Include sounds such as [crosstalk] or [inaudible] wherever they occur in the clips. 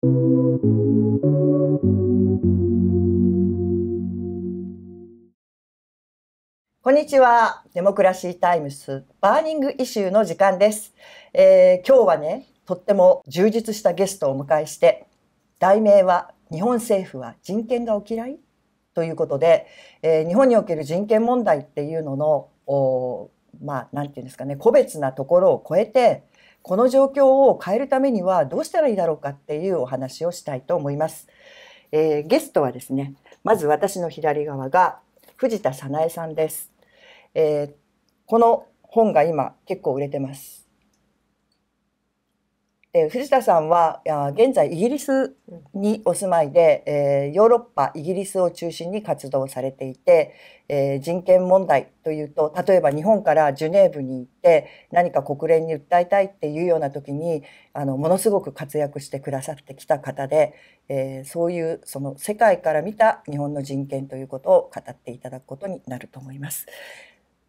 こんにちは。デモクラシータイムスバーニングイシューの時間です、えー、今日はね、とっても充実したゲストをお迎えして、題名は日本政府は人権がお嫌いということで、えー、日本における人権問題っていうのの、まあ、なんていうんですかね、個別なところを超えて、この状況を変えるためにはどうしたらいいだろうかっていうお話をしたいと思います。えー、ゲストはですね、まず私の左側が藤田早苗さんです。えー、この本が今結構売れてます。で藤田さんは現在イギリスにお住まいで、えヨーロッパイギリスを中心に活動されていて、え人権問題というと例えば日本からジュネーブに行って何か国連に訴えたいっていうような時にあのものすごく活躍してくださってきた方で、えそういうその世界から見た日本の人権ということを語っていただくことになると思います。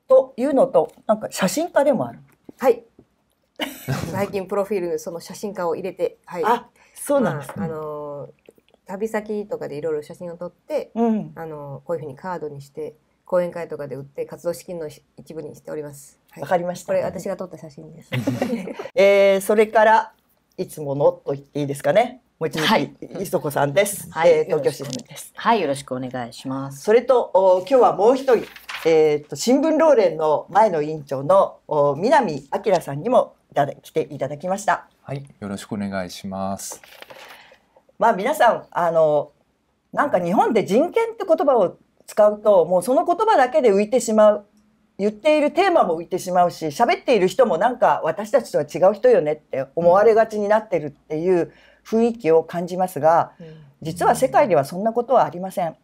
というのとなんか写真家でもある。はい [laughs] 最近プロフィールその写真家を入れて、はい、あそうなんですまあ、あの旅先とかでいろいろ写真を撮って、うん、あのこういうふうにカードにして講演会とかで売って活動資金の一部にしております。わ、はい、かりました、これ私が撮った写真です。[laughs] えー、それからいつものと言っていいですかね。望月、はい、磯子さんです。はい、えー、東京新聞です。はい、よろしくお願いします。それとお今日はもう一人、えっ、と新聞老連の前の委員長のお南明さんにもだ来ていただきました。はい、よろしくお願いします。まあ皆さんあのなんか日本で人権って言葉を使うともうその言葉だけで浮いてしまう言っているテーマも浮いてしまうし喋っている人もなんか私たちとは違う人よねって思われがちになってるっていう雰囲気を感じますが、実は世界ではそんなことはありません。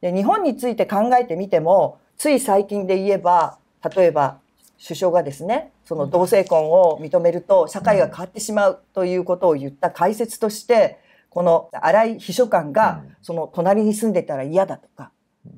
で日本について考えてみてもつい最近で言えば例えば首相がですねその同性婚を認めると社会が変わってしまうということを言った解説としてこの荒井秘書官がその隣に住んでたら嫌だとか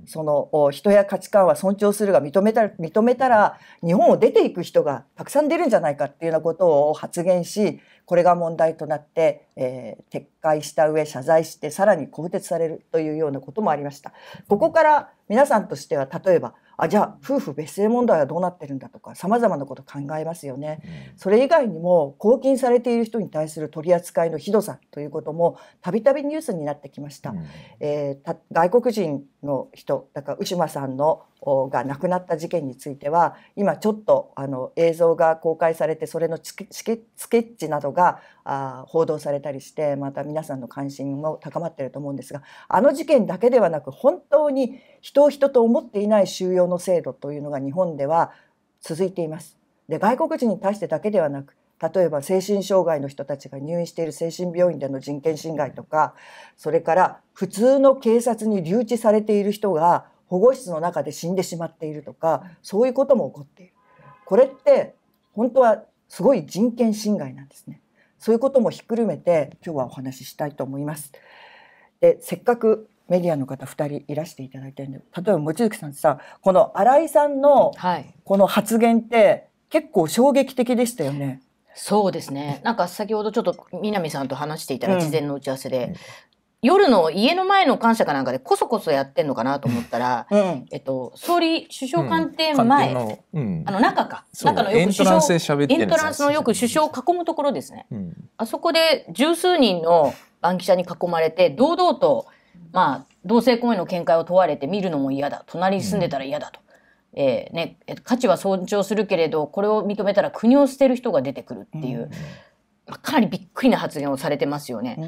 その人や価値観は尊重するが認めたら認めたら日本を出ていく人がたくさん出るんじゃないかっていうようなことを発言しこれが問題となって、えー、撤回した上謝罪してさらに更迭されるというようなこともありました。ここから皆さんとしては例えばあじゃあ夫婦別姓問題はどうなってるんだとかさまざまなこと考えますよね、うん、それ以外にも拘禁されている人に対する取り扱いのひどさということもたびたびニュースになってきました、うん、えー、外国人の人だから牛間さんのが亡くなった事件については今ちょっとあの映像が公開されてそれのスケッチなどがあ報道されたりしてまた皆さんの関心も高まってると思うんですがあの事件だけではなく本当に人を人と思っていない収容の制度というのが日本では続いています。で外国人に対してだけではなく例えば精神障害の人たちが入院している精神病院での人権侵害とかそれから普通の警察に留置されている人が保護室の中で死んでしまっているとかそういうことも起こっているこれって本当はすごい人権侵害なんですねそういうこともひっくるめて今日はお話ししたいと思いますでせっかくメディアの方2人いらしていただいてるんで例えば望月さんさこの新井さんのこの発言って結構衝撃的でしたよね、はいそうですね。なんか先ほどちょっと南さんと話していたら事前の打ち合わせで、うん、夜の家の前の感謝かなんかでこそこそやってんのかなと思ったら、[laughs] うん、えっと、総理首相官邸前、うん、あの中か中のよく首相エントランスのよく首相を囲むところですね、あそこで十数人の番記者に囲まれて堂々と、まあ、同性婚への見解を問われて見るのも嫌だ隣に住んでたら嫌だと。えーね、価値は尊重するけれどこれを認めたら国を捨てる人が出てくるっていう、まあ、かなりびっくりな発言をされてますよね。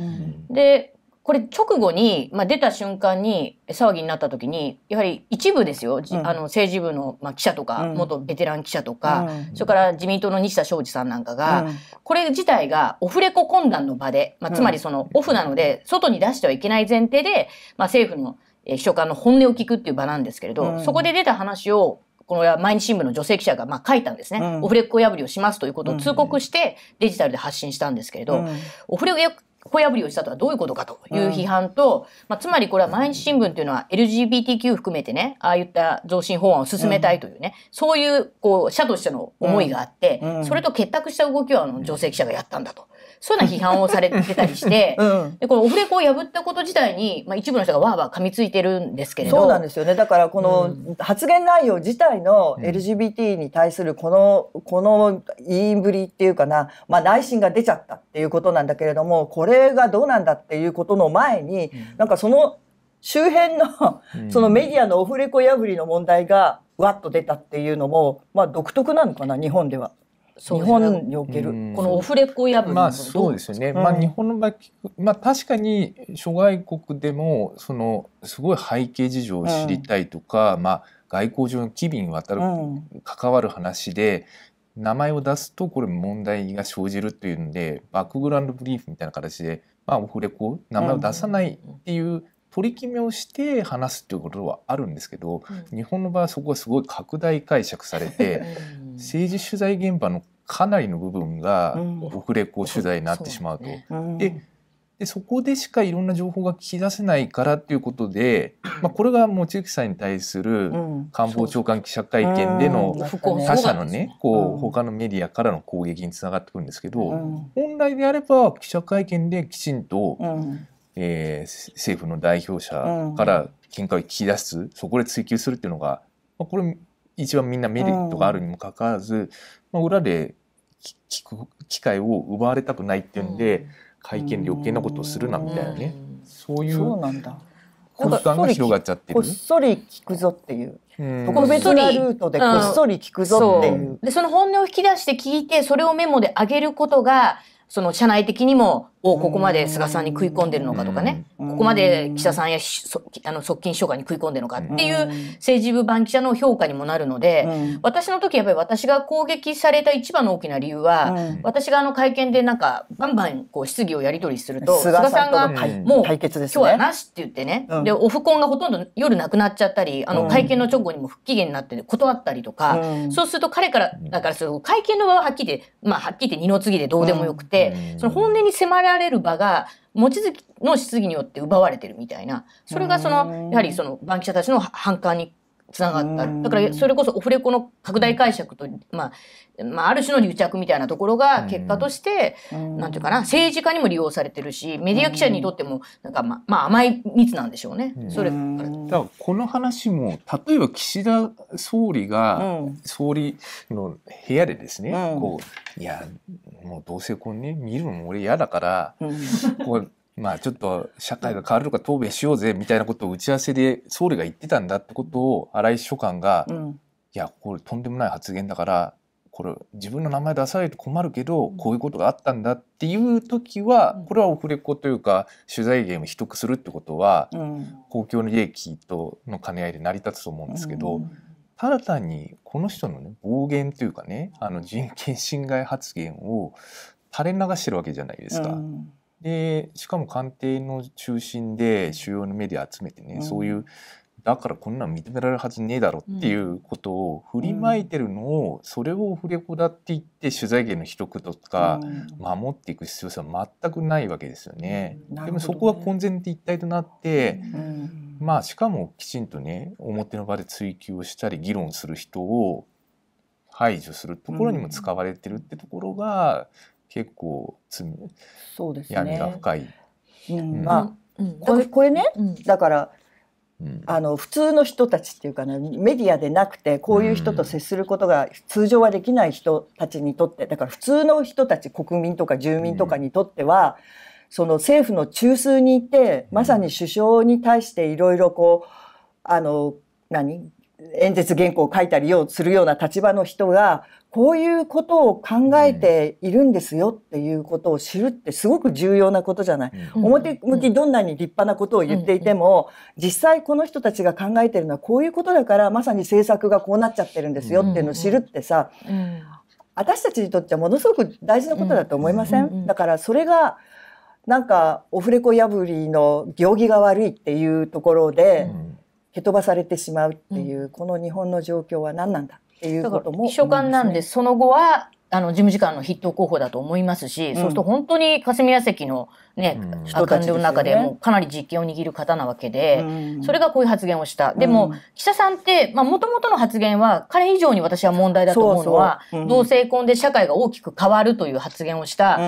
でこれ直後に、まあ、出た瞬間に騒ぎになった時にやはり一部ですよ、うん、あの政治部の、まあ、記者とか、うん、元ベテラン記者とか、うん、それから自民党の西田昌司さんなんかが、これ自体がオフレコ懇談の場で、まあ、つまりそのオフなので外に出してはいけない前提で、まあ、政府の秘書官の本音を聞くっていう場なんですけれど、うん、そこで出た話をこの毎日新聞の女性記者がま書いたんですね、うん、オフレコ破りをしますということを通告してデジタルで発信したんですけれど、うん、オフレコ破りをしたとはどういうことかという批判と、うん、まあ、つまりこれは毎日新聞というのは LGBTQ 含めてねああいった増進法案を進めたいというね、そういうこう社としての思いがあって、それと結託した動きをあの女性記者がやったんだと。そういうな批判をされてたりして、[laughs] うん、でこのオフレコを破ったこと自体に、まあ、一部の人がわーわー噛みついてるんですけれどそうなんですよねだからこの発言内容自体の LGBT に対するこのこの言いぶりっていうかな、まあ、内心が出ちゃったっていうことなんだけれどもこれがどうなんだっていうことの前に、うん、なんかその周辺のそのメディアのオフレコ破りの問題がわっと出たっていうのも、まあ、独特なのかな日本では。日本における、このオフレコ破りまあそうですね、まあ、日本の場合、まあ、確かに諸外国でもそのすごい背景事情を知りたいとか、まあ、外交上の機微にわたる、関わる話で名前を出すとこれ問題が生じるというのでバックグラウンドブリーフみたいな形で、まあ、オフレコ名前を出さないっていう取り決めをして話すっていうことはあるんですけど、日本の場合はそこはすごい拡大解釈されて [laughs] 政治取材現場のかなりの部分がオフレコ取材になってしまうと。ででそこでしかいろんな情報が聞き出せないからっていうことで、まあ、これが望月さんに対する官房長官記者会見での他社のねこう他のメディアからの攻撃につながってくるんですけど、本来であれば記者会見できちんと、えー、政府の代表者から見解を聞き出すそこで追及するっていうのが、まあ、これ一番みんなメリットがあるにもかかわらず、うん、まあ、裏で聞く機会を奪われたくないっていうんで、会見で余計なことをするなみたいなね、そういうこっそり聞くぞっていう。ここのベ別なルートでこっそり聞くぞっていう。で、その本音を引き出して聞いて、それをメモで上げることが、その社内的にもをここまで菅さんに食い込んでるのかとかね、ここまで記者さんやあの側近秘書官に食い込んでるのかっていう政治部番記者の評価にもなるので、私の時やっぱり私が攻撃された一番の大きな理由は、私があの会見でなんかバンバンこう質疑をやり取りすると、菅さんがもう今日はなしって言ってね、で、オフコンがほとんど夜なくなっちゃったり、あの会見の直後にも不機嫌になって断ったりとか、そうすると彼から、だから会見の場ははっきりで、まあはっきり言って二の次でどうでもよくて、その本音に迫らられる場が望月の質疑によって奪われてるみたいなそれがそのやはりその番記者たちの反感につながっただからそれこそオフレコの拡大解釈と、まあまあ、ある種の癒着みたいなところが結果としてなんていうかな政治家にも利用されてるしメディア記者にとってもなんか、ま、まあ甘い蜜なんでしょうね。それだからこの話も例えば岸田総理が総理の部屋でですね、こういやもうせこうね見るのも俺嫌だから、こうまあちょっと社会が変わるとか答弁しようぜみたいなことを打ち合わせで総理が言ってたんだってことを荒井秘書官が、うん、いやこれとんでもない発言だからこれ自分の名前出されると困るけどこういうことがあったんだっていう時はこれはオフレコというか取材源を秘匿するってことは公共の利益との兼ね合いで成り立つと思うんですけど。うんただ単にこの人のね暴言というかねあの人権侵害発言を垂れ流してるわけじゃないですか。うん、でしかも官邸の中心で主要のメディア集めてね、うん、そういうだからこんなん認められるはずねえだろっていうことを振りまいてるのを、それをフレコだって言って取材権の秘匿とか守っていく必要性は全くないわけですよね。でもそこは根然と一体となって、まあしかもきちんとね表の場で追及をしたり議論する人を排除するところにも使われてるってところが結構罪、闇が深い。まあ、これこれね、だからあの普通の人たちっていうかねメディアでなくてこういう人と接することが通常はできない人たちにとってだから普通の人たち国民とか住民とかにとっては、その政府の中枢にいてまさに首相に対していろいろこうあの何演説原稿を書いたりをするような立場の人がこういうことを考えているんですよっていうことを知るってすごく重要なことじゃない。うん、表向きどんなに立派なことを言っていても、うん、実際この人たちが考えてるのはこういうことだからまさに政策がこうなっちゃってるんですよっていうのを知るってさ、うん、私たちにとってはものすごく大事なことだと思いませんだからそれがなんかオフレコ破りの行儀が悪いっていうところで、うん、蹴飛ばされてしまうっていう、この日本の状況は何なんだっていうことも、ね、秘書官なんでその後はあの事務次官の筆頭候補だと思いますし、うん、そうすると本当に霞が関のね、う官僚の中でもかなり実権を握る方なわけで、うん、それがこういう発言をした。でも、記者さんって、まあもともとの発言は彼以上に私は問題だと思うのは、そうそう同性婚で社会が大きく変わるという発言をした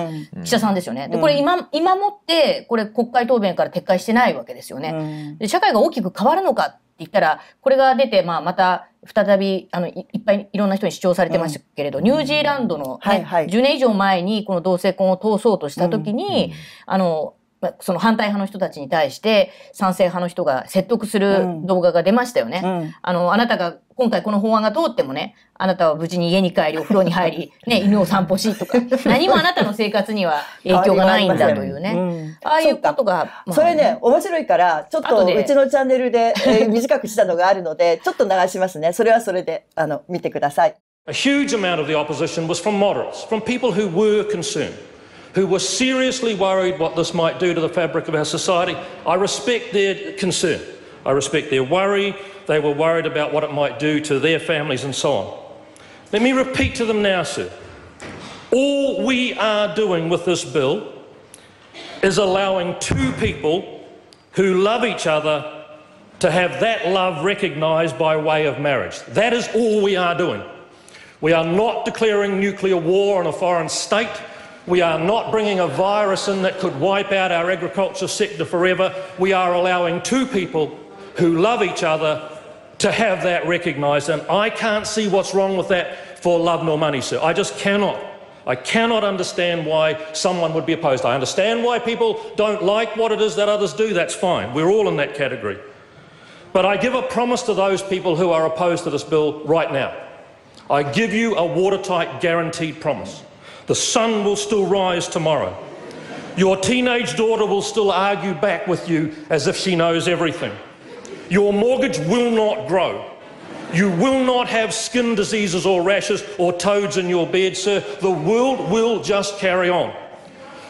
記者さんですよね。で、これ今、今もって、これ国会答弁から撤回してないわけですよね。で社会が大きく変わるのかって言ったら、これが出て、まあまた、再びあのいっぱいいろんな人に主張されてましたけれど、うん、ニュージーランドのね、はいはい、10年以上前にこの同性婚を通そうとした時に、うん、あのその反対派の人たちに対して賛成派の人が説得する動画が出ましたよね。うん、あの、あなたが今回この法案が通ってもね、あなたは無事に家に帰り、[laughs] お風呂に入り、ね、犬を散歩しとか、[laughs] 何もあなたの生活には影響がないんだというね。ああうん、あいうことが、それね、面白いから、ちょっとうちのチャンネルで、えー、[laughs] 短くしたのがあるので、ちょっと流しますね。それはそれで、あの、見てください。A huge amount of the opposition was from moderates, from people who were concerned. who were seriously worried what this might do to the fabric of our society. I respect their concern. I respect their worry. They were worried about what it might do to their families and so on. Let me repeat to them now, sir. All we are doing with this bill is allowing two people who love each other to have that love recognised by way of marriage. That is all we are doing. We are not declaring nuclear war on a foreign state. We are not bringing a virus in that could wipe out our agriculture sector forever. We are allowing two people who love each other to have that recognised. And I can't see what's wrong with that for love nor money, sir. I just cannot. I cannot understand why someone would be opposed. I understand why people don't like what it is that others do. That's fine. We're all in that category. But I give a promise to those people who are opposed to this bill right now. I give you a watertight guaranteed promise. The sun will still rise tomorrow. Your teenage daughter will still argue back with you as if she knows everything. Your mortgage will not grow. You will not have skin diseases or rashes or toads in your bed, sir. The world will just carry on.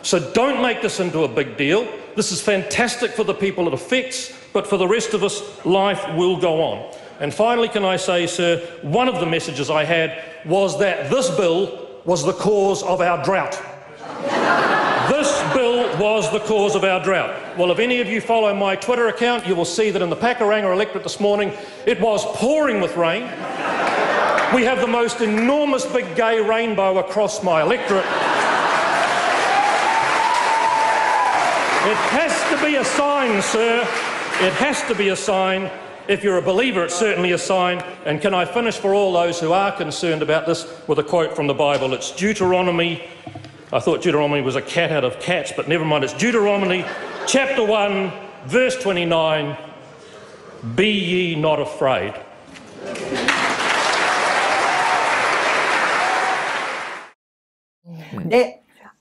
So don't make this into a big deal. This is fantastic for the people it affects, but for the rest of us, life will go on. And finally, can I say, sir, one of the messages I had was that this bill was the cause of our drought. this bill was the cause of our drought. Well, if any of you follow my Twitter account, you will see that in the Pakuranga electorate this morning, it was pouring with rain. We have the most enormous big gay rainbow across my electorate. It has to be a sign, sir. It has to be a sign if you're a believer, it's certainly a sign. And can I finish for all those who are concerned about this with a quote from the Bible? It's Deuteronomy. I thought Deuteronomy was a cat out of cats, but never mind. It's Deuteronomy chapter 1, verse 29. Be ye not afraid.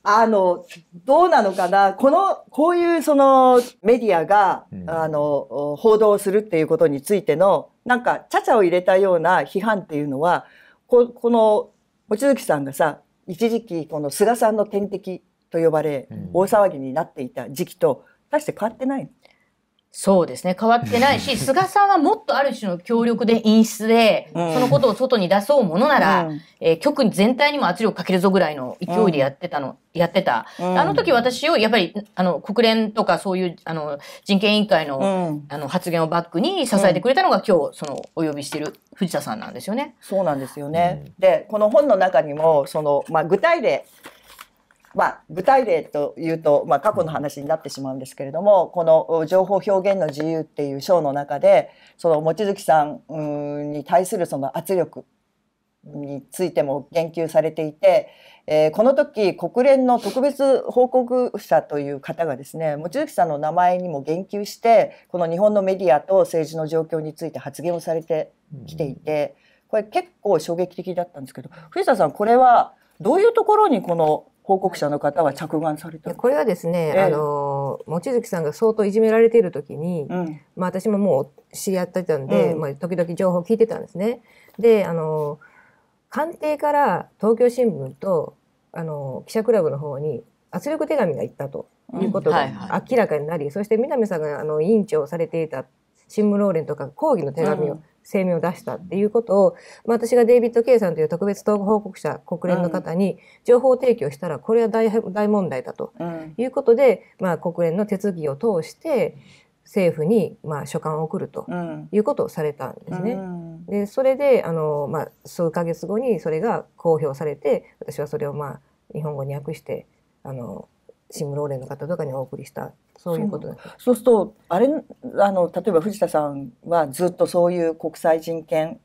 あの、どうなのかなこの、こういうそのメディアが、うん、あの、報道するっていうことについての、なんか、ちゃちゃを入れたような批判っていうのは、ここの、望月さんがさ、一時期、この菅さんの天敵と呼ばれ、大騒ぎになっていた時期と、大して変わってないの。そうですね変わってないし [laughs] 菅さんはもっとある種の協力で陰湿で、そのことを外に出そうものなら、うん、えー、局全体にも圧力かけるぞぐらいの勢いでやってたの、うん、やってた、あの時私をやっぱりあの国連とかそういうあの人権委員会の,、あの発言をバックに支えてくれたのが、今日そのお呼びしてる藤田さんなんですよね。そうなんですよね、でこの本の中にもその、まあ、具体で、まあ、具体例というと、まあ、過去の話になってしまうんですけれどもこの情報表現の自由っていう章の中でその望月さんに対するその圧力についても言及されていて、えー、この時国連の特別報告者という方がですね望月さんの名前にも言及してこの日本のメディアと政治の状況について発言をされてきていてこれ結構衝撃的だったんですけど藤田さんこれはどういうところにこの報告者の方は着眼されたこれはですね、ええ、あの望月さんが相当いじめられている時に、うん、まあ、私ももう知り合ってたんで、うん、まあ、時々情報を聞いてたんですね。であの官邸から東京新聞とあの記者クラブの方に圧力手紙がいったということが明らかになり、うんはいはい、そして南さんがあの委員長をされていた新聞ローレンとか抗議の手紙を声明を出したっていうことを、まあ、私がデイビッド・ケイさんという特別統合報告者国連の方に情報提供したらこれは大大問題だということで、まあ、国連の手続きを通して政府にまあ書簡を送るということをされたんですね。うん、でそれであの、まあ、数ヶ月後にそれが公表されて私はそれをまあ日本語に訳してあのシムローレンの方とかにお送りしたそういうことそうするとあれあの例えば藤田さんはずっとそういう国際人権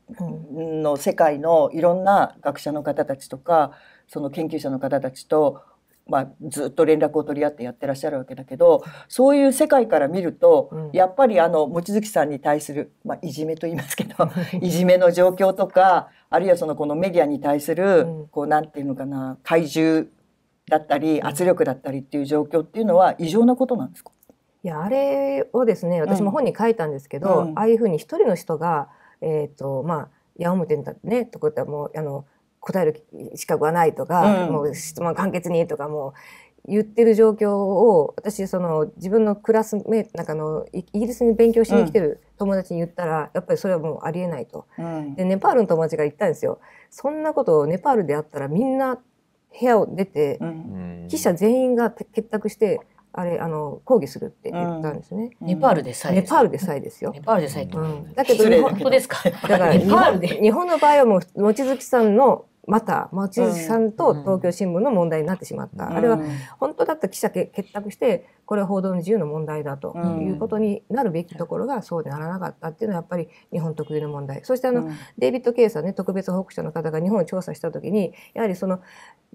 の世界のいろんな学者の方たちとかその研究者の方たちと、まあ、ずっと連絡を取り合ってやってらっしゃるわけだけどそういう世界から見ると、うん、やっぱりあの望月さんに対する、まあ、いじめと言いますけどいじめの状況とかあるいはそのこのメディアに対する、うん、こうなんていうのかな怪獣だったり圧力だったりっていう状況っていうのは異常なことなんですかいやあれをですね私も本に書いたんですけど、うん、ああいうふうに一人の人が、えーとまあ、矢面に立ってねとかもうあの答える資格はないとか、うん、もう質問簡潔にとかもう言ってる状況を私その自分のクラスメなんかのイギリスに勉強しに来てる友達に言ったら、うん、やっぱりそれはもうありえないと、でネパールの友達が言ったんですよそんなことをネパールであったらみんな部屋を出て、記者全員が結託して、あれ、あの、抗議するって言ったんですね。ネパールでさえ。ネパールでさえですよ。ネパールでさえ。だけど、日本当ですか。だから、ネパールで。日本の場合はもう、望月さんの、また、望月さんと東京新聞の問題になってしまった。あれは、本当だった記者結託して、これは報道の自由の問題だということになるべきところがそうでならなかったっていうのはやっぱり日本特有の問題そしてあの、うん、デイビッド・ケイさんね特別報告者の方が日本を調査した時にやはりその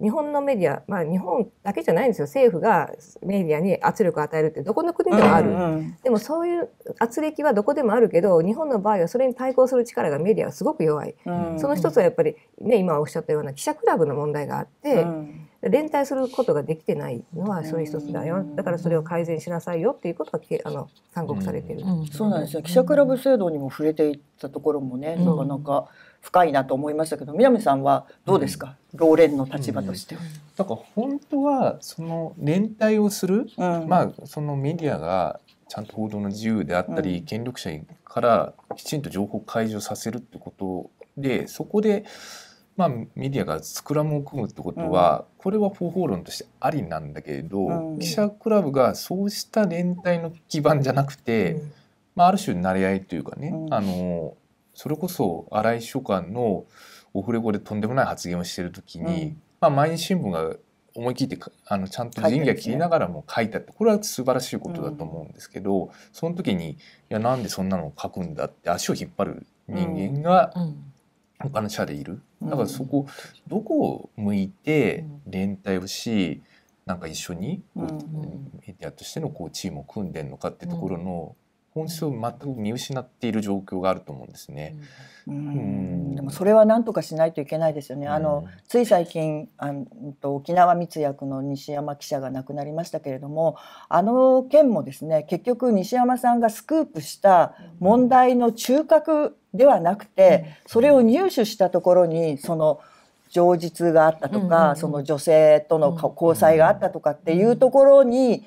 日本のメディア、まあ、日本だけじゃないんですよ政府がメディアに圧力を与えるってどこの国でもある、うんうん、でもそういう圧力はどこでもあるけど日本の場合はそれに対抗する力がメディアはすごく弱い、うんうん、その一つはやっぱり、ね、今おっしゃったような記者クラブの問題があって。うん連帯することができてないのはそれ一つだよだからそれを改善しなさいよっていうことがあの勧告されてる、うんうん、そうなんですよ記者クラブ制度にも触れていったところもね、なかなか深いなと思いましたけど南さんはどうですか、老連の立場としては。だから本当はその連帯をする、まあそのメディアがちゃんと報道の自由であったり、権力者からきちんと情報開示をさせるってことでそこでまあ、メディアがスクラムを組むってことは、うん、これは方法論としてありなんだけれど、うん、記者クラブがそうした連帯の基盤じゃなくて、うん、まあ、ある種馴れ合いというかね、あのそれこそ荒井秘書官のオフレコでとんでもない発言をしてる時に、まあ、毎日新聞が思い切ってあのちゃんと人気は切りながらも書いたってこれは素晴らしいことだと思うんですけど、その時にいやなんでそんなのを書くんだって足を引っ張る人間が、うん他の社でいるだからそこ、どこを向いて連帯をし、なんか一緒にメディアとしてのこうチームを組んでるのかってところの本質を全く見失っている状況があると思うんですね。うん、うんでもそれは何とかしないといけないですよね。うん、あのつい最近あと沖縄密約の西山記者が亡くなりましたけれども、あの件もですね結局西山さんがスクープした問題の中核ではなくて、それを入手したところにその情実があったとか、その女性との交際があったとかっていうところに、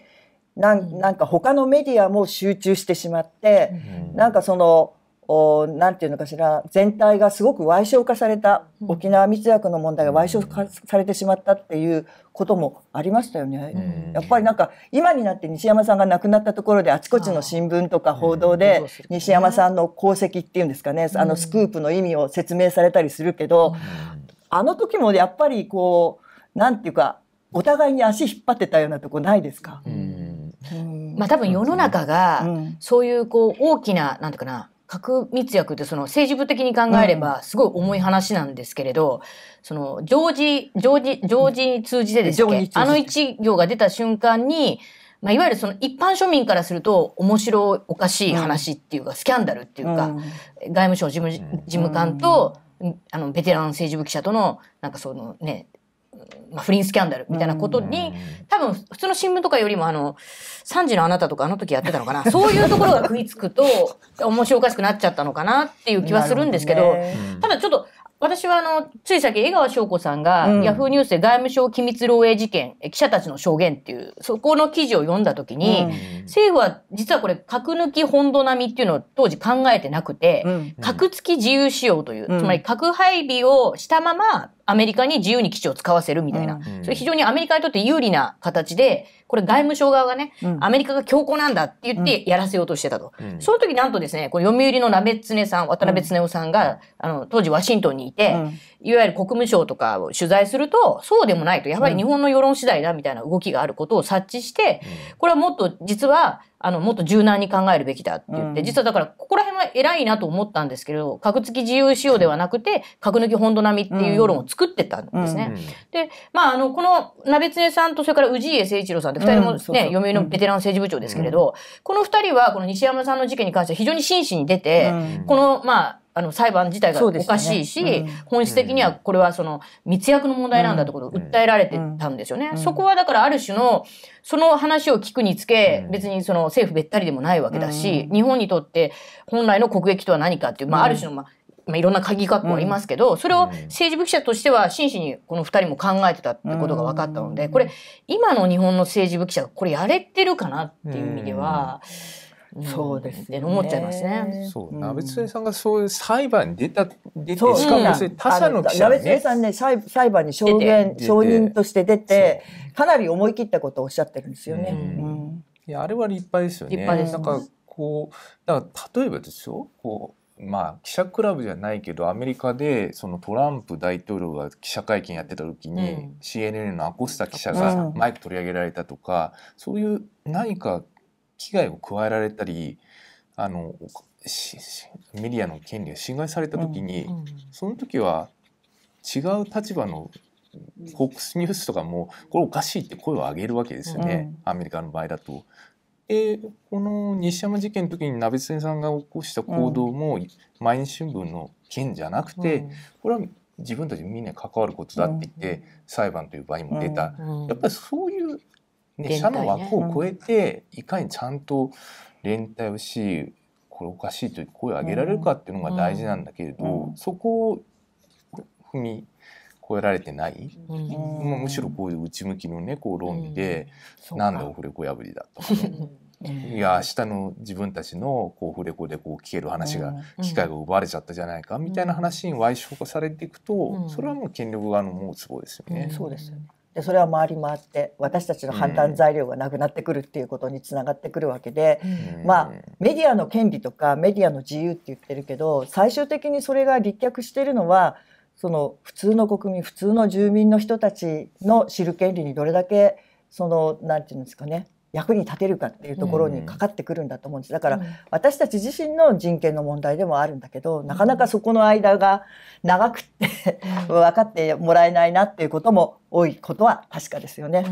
なんなんか他のメディアも集中してしまって、なんかそのおなんていうのかしら全体がすごく賠償化された沖縄密約の問題が賠償化されてしまったっていうこともありましたよね、うん、やっぱりなんか今になって西山さんが亡くなったところであちこちの新聞とか報道で西山さんの功績っていうんですかね、あのスクープの意味を説明されたりするけど、あの時もやっぱりこうなんていうかお互いに足引っ張ってたようなとこないですか、まあ多分世の中がそういうこう大きななんていうかな核密約ってその政治部的に考えればすごい重い話なんですけれど、うん、その常時、常時、常時に通じてですね、あの一行が出た瞬間に、まあ、いわゆるその一般庶民からすると面白おかしい話っていうか、スキャンダルっていうか、うん、外務省事務事務官と、あのベテラン政治部記者とのなんかそのねまあ、不倫スキャンダルみたいなことに、多分普通の新聞とかよりもあの、3時のあなたとかあの時やってたのかな、[laughs] そういうところが食いつくと、面白おかしくなっちゃったのかなっていう気はするんですけど、ただちょっと、私はあの、つい先、江川翔子さんが、うん、ヤフーニュースで外務省機密漏洩事件、記者たちの証言っていう、そこの記事を読んだときに、うん、政府は実はこれ、核抜き本土並みっていうのを当時考えてなくて、うん、核付き自由使用という、つまり核配備をしたまま、アメリカに自由に基地を使わせるみたいな。それ非常にアメリカにとって有利な形で、これ外務省側がね、アメリカが強硬なんだって言ってやらせようとしてたと。その時なんとですね、こ読売のツネさん、渡辺恒夫さんが、あの、当時ワシントンにいて、いわゆる国務省とかを取材すると、そうでもないと、やはり日本の世論次第だみたいな動きがあることを察知して、これはもっと実は、あの、もっと柔軟に考えるべきだって言って、実はだから、ここら辺は偉いなと思ったんですけど、核付き自由仕様ではなくて、核抜き本土並みっていう世論を作ってたんですね。で、まあ、あの、この、鍋常さんと、それから氏家誠一郎さんって、二人もね、そう読売のベテラン政治部長ですけれど、この二人は、この西山さんの事件に関しては非常に真摯に出て、この、まあ、あの裁判自体がおかしいし、ねうん、本質的にはこれはその密約の問題なんだってことを訴えられてたんですよね。うんうん、そこはだからある種のその話を聞くにつけ、別にその政府べったりでもないわけだし、日本にとって本来の国益とは何かっていう、まあある種のまあまあ、いろんな鍵括弧ありますけど、それを政治部記者としては真摯にこの2人も考えてたってことが分かったので、これ今の日本の政治部記者がこれやれてるかなっていう意味では。うんそうです、ね、思っちゃいますね。そう、鍋津さんがそういう裁判に出た出てしかも他社の記者、ね、鍋さんね裁裁判に証言証人として出てかなり思い切ったことをおっしゃってるんですよね。うんいやあれは立派ですよね。立派です。なんかこうだから例えばですよこう。まあ、記者クラブじゃないけどアメリカでそのトランプ大統領が記者会見やってた時に、CNN のアコスタ記者がマイク取り上げられたとか、そういう何か危害を加えられたりあのメディアの権利が侵害された時に、うんうん、その時は違う立場のフォックスニュースとかもこれおかしいって声を上げるわけですよね、うん、アメリカの場合だと。でこの西山事件の時に鍋津さんが起こした行動も、毎日新聞の件じゃなくて、これは自分たちみんな関わることだって言って、裁判という場にも出た、やっぱりそういうね、社の枠を超えて、いかにちゃんと連帯をしこれおかしいという声を上げられるかっていうのが大事なんだけれど、そこを踏み越えられてない、うん、むしろこういう内向きのねこう論理で、うん、なんでオフレコ破りだとかね。[laughs] いや明日の自分たちのこうフレコでこう聞ける話が、機会が奪われちゃったじゃないかみたいな話に矮小化されていくと、それはもう権力側のもうツボですよね。そうですよねでそれは回り回って私たちの判断材料がなくなってくるっていうことにつながってくるわけで、まあメディアの権利とかメディアの自由って言ってるけど最終的にそれが立脚してるのはその普通の国民普通の住民の人たちの知る権利にどれだけそのなんていうんですかね役に立てるかっていうところにかかってくるんだと思うんです。だから、私たち自身の人権の問題でもあるんだけど、なかなかそこの間が長くって分かってもらえないなっていうことも多いことは確かですよね。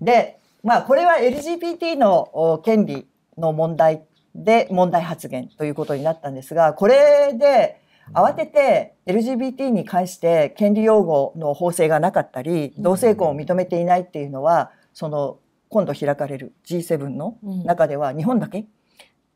で、まあこれは LGBT の権利の問題で問題発言ということになったんですが、これで慌てて LGBT に関して権利擁護の法制がなかったり、同性婚を認めていないっていうのは、その今度開かれる G7 の中では日本だけ、うん、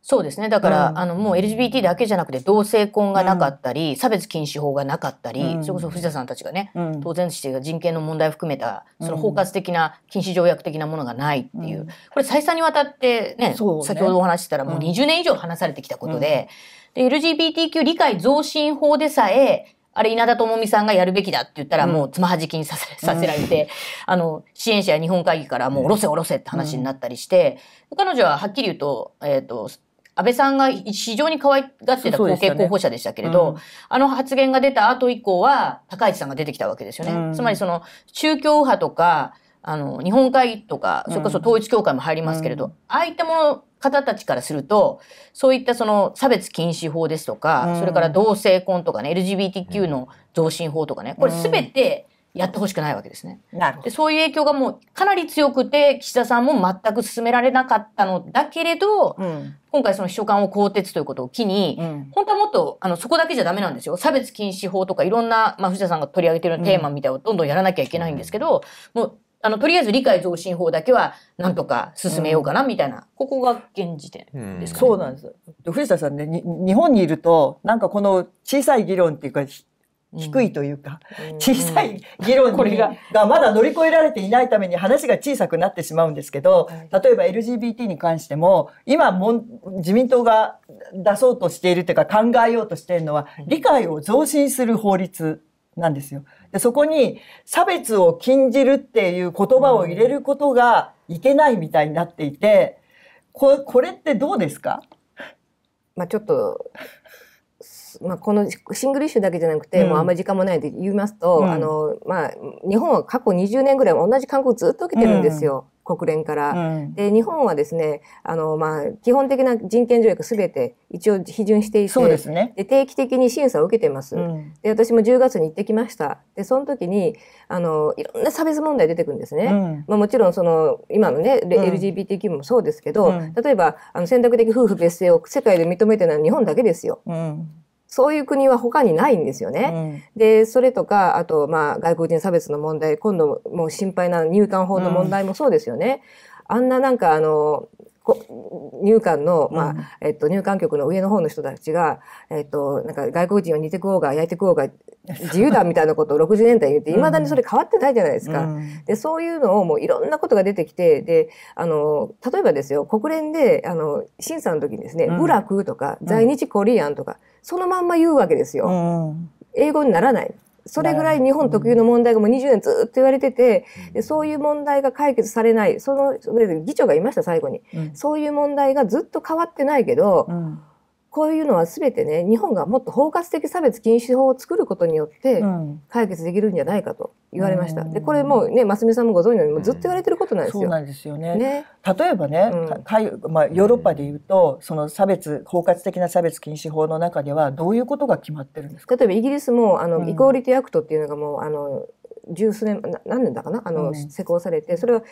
そうですねだから、うん、あのもう LGBT だけじゃなくて同性婚がなかったり、うん、差別禁止法がなかったり、それこそ藤田さんたちがね、当然として人権の問題を含めたその包括的な禁止条約的なものがないっていう、これ再三にわたってね、ね、先ほどお話したらもう20年以上話されてきたことで,、で LGBTQ 理解増進法でさえあれ、稲田智美さんがやるべきだって言ったら、もうつまはじきにさせ,、させられて、あの、支援者や日本会議からもうおろせおろせって話になったりして、彼女ははっきり言うと、えっ、ー、と、安倍さんが非常に可愛がってた後継候補者でしたけれど、ねうん、あの発言が出た後以降は、高市さんが出てきたわけですよね。うん、つまりその、宗教右派とか、あの、日本会議とか、それこそ統一協会も入りますけれど、うん、ああいったもの方たちからすると、そういったその差別禁止法ですとか、それから同性婚とかね、LGBTQ の増進法とかね、これすべて、やってほしくないわけですね。なるほど。そういう影響がもうかなり強くて、岸田さんも全く進められなかったのだけれど、うん、今回その秘書官を更迭ということを機に、うん、本当はもっと、あの、そこだけじゃダメなんですよ。差別禁止法とかいろんな、まあ、藤田さんが取り上げてるテーマみたいをどんどんやらなきゃいけないんですけど、うん、もうあの、とりあえず理解増進法だけは、なんとか進めようかな、みたいな、うん、ここが現時点ですか、ね、そうなんです。藤田さんね、日本にいると、なんかこの小さい議論っていうか、低いというか、小さい議論、[laughs] これががまだ乗り越えられていないために話が小さくなってしまうんですけど、例えば LGBT に関しても、今も自民党が出そうとしているというか考えようとしているのは、理解を増進する法律なんですよ。そこに差別を禁じるっていう言葉を入れることがいけないみたいになっていて、ここれってどうですかまあちょっとまあ、このシングルイッシュだけじゃなくて、うん、もうあんまり時間もないで言いますと、うん、あのまあ、日本は過去20年ぐらい同じ勧告ずっと受けてるんですよ。国連から、で日本はですねあの、まあ、基本的な人権条約すべて一応批准していてそうです、ね、で定期的に審査を受けてます、うん、で私も10月に行ってきましたでその時にあのいろんな差別問題出てくるんですね、うん、まあ、もちろんその今のね、LGBTQ もそうですけど、例えばあの選択的夫婦別姓を世界で認めてるのは日本だけですよ。そういう国は他にないんですよね。うん、で、それとか、あと、まあ、外国人差別の問題、今度もう心配な入管法の問題もそうですよね。うん、あんななんか、あの、入管の、まあ、うん、えっと、入管局の上の方の人たちが、えっと、なんか外国人を煮てくおうが焼いてくおうが、[laughs] 自由だみたいなことを60年代に言って、いまだにそれ変わってないじゃないですか。うん、で、そういうのをもういろんなことが出てきて、で、あの、例えばですよ、国連で、あの、審査の時にですね、うん、部落とか、在日コリアンとか、そのまんま言うわけですよ。英語にならない。それぐらい日本特有の問題がもう20年ずっと言われてて、うん、そういう問題が解決されない、その、議長がいました、最後に。うん、そういう問題がずっと変わってないけど、うんこういうのはすべてね日本がもっと包括的差別禁止法を作ることによって解決できるんじゃないかと言われました。うん、でこれもうね真澄さんもご存知のようにずっと言われてることなんですよ。うん、ですよね、ね、例えばね、うん、まあ、ヨーロッパで言うとその差別包括的な差別禁止法の中ではどういうことが決まってるんですか例えばイギリスもあの、イコーリティアクトっていうのがもうあの十数年何年だかなあの、施行されてそれは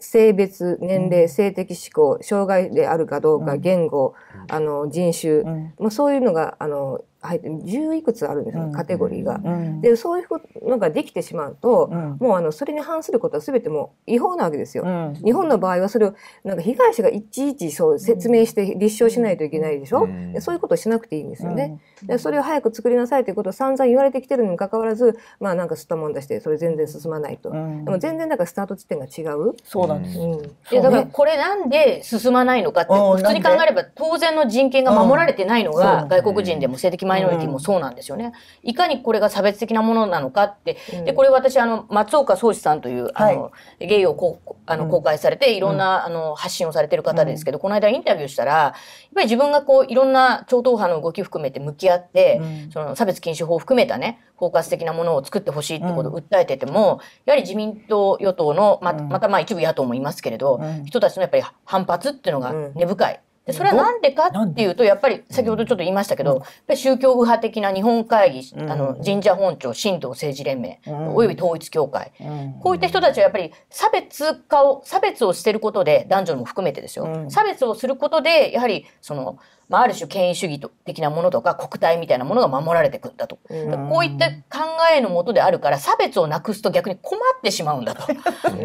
性別、年齢、性的指向、障害であるかどうか、言語、あの、人種、まあ、そういうのが、あの、入って10いくつあるんですよ、カテゴリーが。でそういうのができてしまうと、もうあのそれに反することは全てもう違法なわけですよ。日本の場合はそれをなんか被害者がいちいちそう説明して立証しないといけないでしょ、うでそういうことをしなくていいんですよね。でそれを早く作りなさいということを散々言われてきてるにもかかわらずまあなんか吸ったもんだしてそれ全然進まないと。でも全然だからスタート地点が違う。そうなんです、うだからこれなんで進まないのかって普通に考えれば当然の人権が守られてないのが外国人でも性的マイノリティもそうなんですよね。いかにこれが差別的なものなのかって、でこれ私あの松岡宗志さんというあの、ゲイをこうあの公開されていろんな、あの発信をされてる方ですけど、この間インタビューしたらやっぱり自分がこういろんな超党派の動き含めて向き合って、その差別禁止法を含めたね包括的なものを作ってほしいってことを訴えてても、やはり自民党与党のままたまあ一部野党もいますけれど、人たちのやっぱり反発っていうのが根深い。でそれはなんでかっていうとやっぱり先ほどちょっと言いましたけど、うん、宗教右派的な日本会議、うん、あの神社本庁神道政治連盟、うん、および統一教会、こういった人たちはやっぱり差別化を差別をしてることで男女も含めてですよ、差別をすることでやはりそのまあ、ある種権威主義的なものとか国体みたいなものが守られていくんだと。こういった考えのもとであるから差別をなくすと逆に困ってしまうんだと。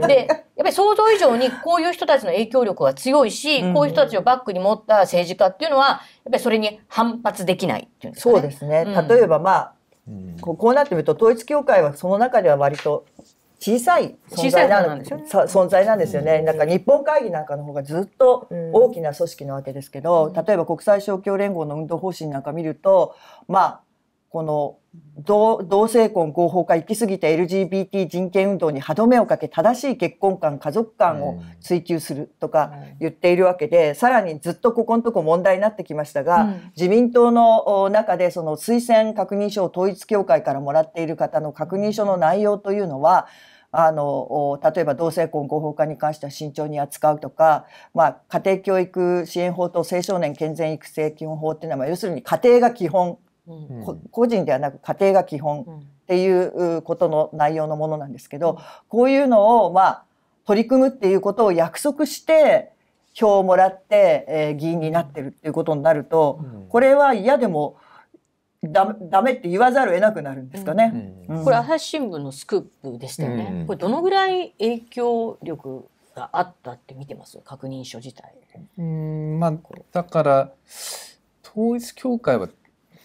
で、やっぱり想像以上にこういう人たちの影響力は強いし、こういう人たちをバックに持った政治家っていうのは、やっぱりそれに反発できないっていうんですかね。そうですね。例えばまあ、こうなってみると統一教会はその中では割と小さい存在なんですよね。存在なんですよね。なんか日本会議なんかの方がずっと大きな組織なわけですけど、例えば国際勝共連合の運動方針なんか見ると、まあ、この同同性婚合法化行き過ぎた LGBT 人権運動に歯止めをかけ正しい結婚観家族観を追求するとか言っているわけで、うん、さらにずっとここのとこ問題になってきましたが、うん、自民党の中でその推薦確認書を統一教会からもらっている方の確認書の内容というのは、うんあの例えば同性婚合法化に関しては慎重に扱うとか、まあ、家庭教育支援法と青少年健全育成基本法っていうのは、まあ、要するに家庭が基本、うん、個人ではなく家庭が基本っていうことの内容のものなんですけど、こういうのを、まあ、取り組むっていうことを約束して票をもらって、えー、議員になってるっていうことになると、これは嫌でもだダメって言わざるを得なくなるんですかね。これ朝日新聞のスクープでしたよね。これどのぐらい影響力があったって見てます確認書自体。うんまあだから統一教会は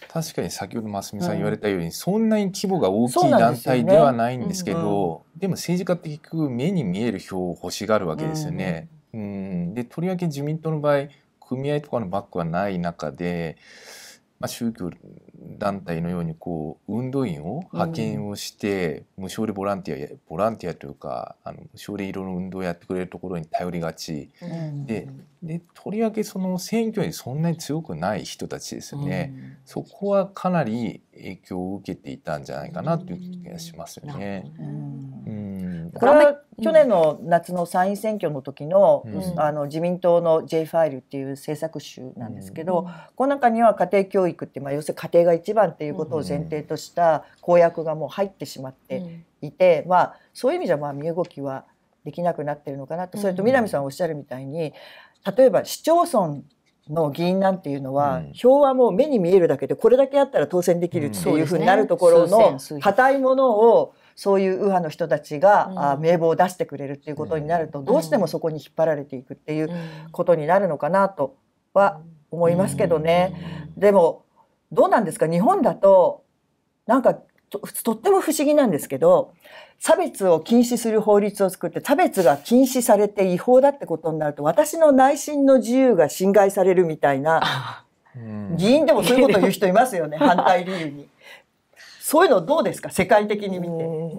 確かに先ほど増美さん言われたように、そんなに規模が大きい団体ではないんですけどでも政治家って結局目に見える票を欲しがるわけですよね。うんでとりわけ自民党の場合組合とかのバックはない中でまあ、宗教団体のようにこう運動員を派遣をして、無償でボランティアやボランティアというかあの無償でいろいろ運動をやってくれるところに頼りがち、ででとりわけその選挙にそんなに強くない人たちですよね、そこはかなり影響を受けていたんじゃないかなという気がしますよね。うんこれは去年の夏の参院選挙の時の,、あの自民党の J ファイルっていう政策集なんですけど、この中には家庭教育って、まあ、要するに家庭が一番っていうことを前提とした公約がもう入ってしまっていて、まあ、そういう意味じゃまあ身動きはできなくなってるのかなとそれと南さんおっしゃるみたいに例えば市町村の議員なんていうのは、票はもう目に見えるだけでこれだけあったら当選できるっていうふうになるところの硬いものをそういう右派の人たちが、あ名簿を出してくれるっていうことになると、どうしてもそこに引っ張られていくっていうことになるのかなとは思いますけどね。でもどうなんですか日本だとなんかととっても不思議なんですけど差別を禁止する法律を作って差別が禁止されて違法だってことになると私の内心の自由が侵害されるみたいな議員でもそういうこと言う人いますよね [laughs] 反対理由に。そういうのどうですか世界的に見て。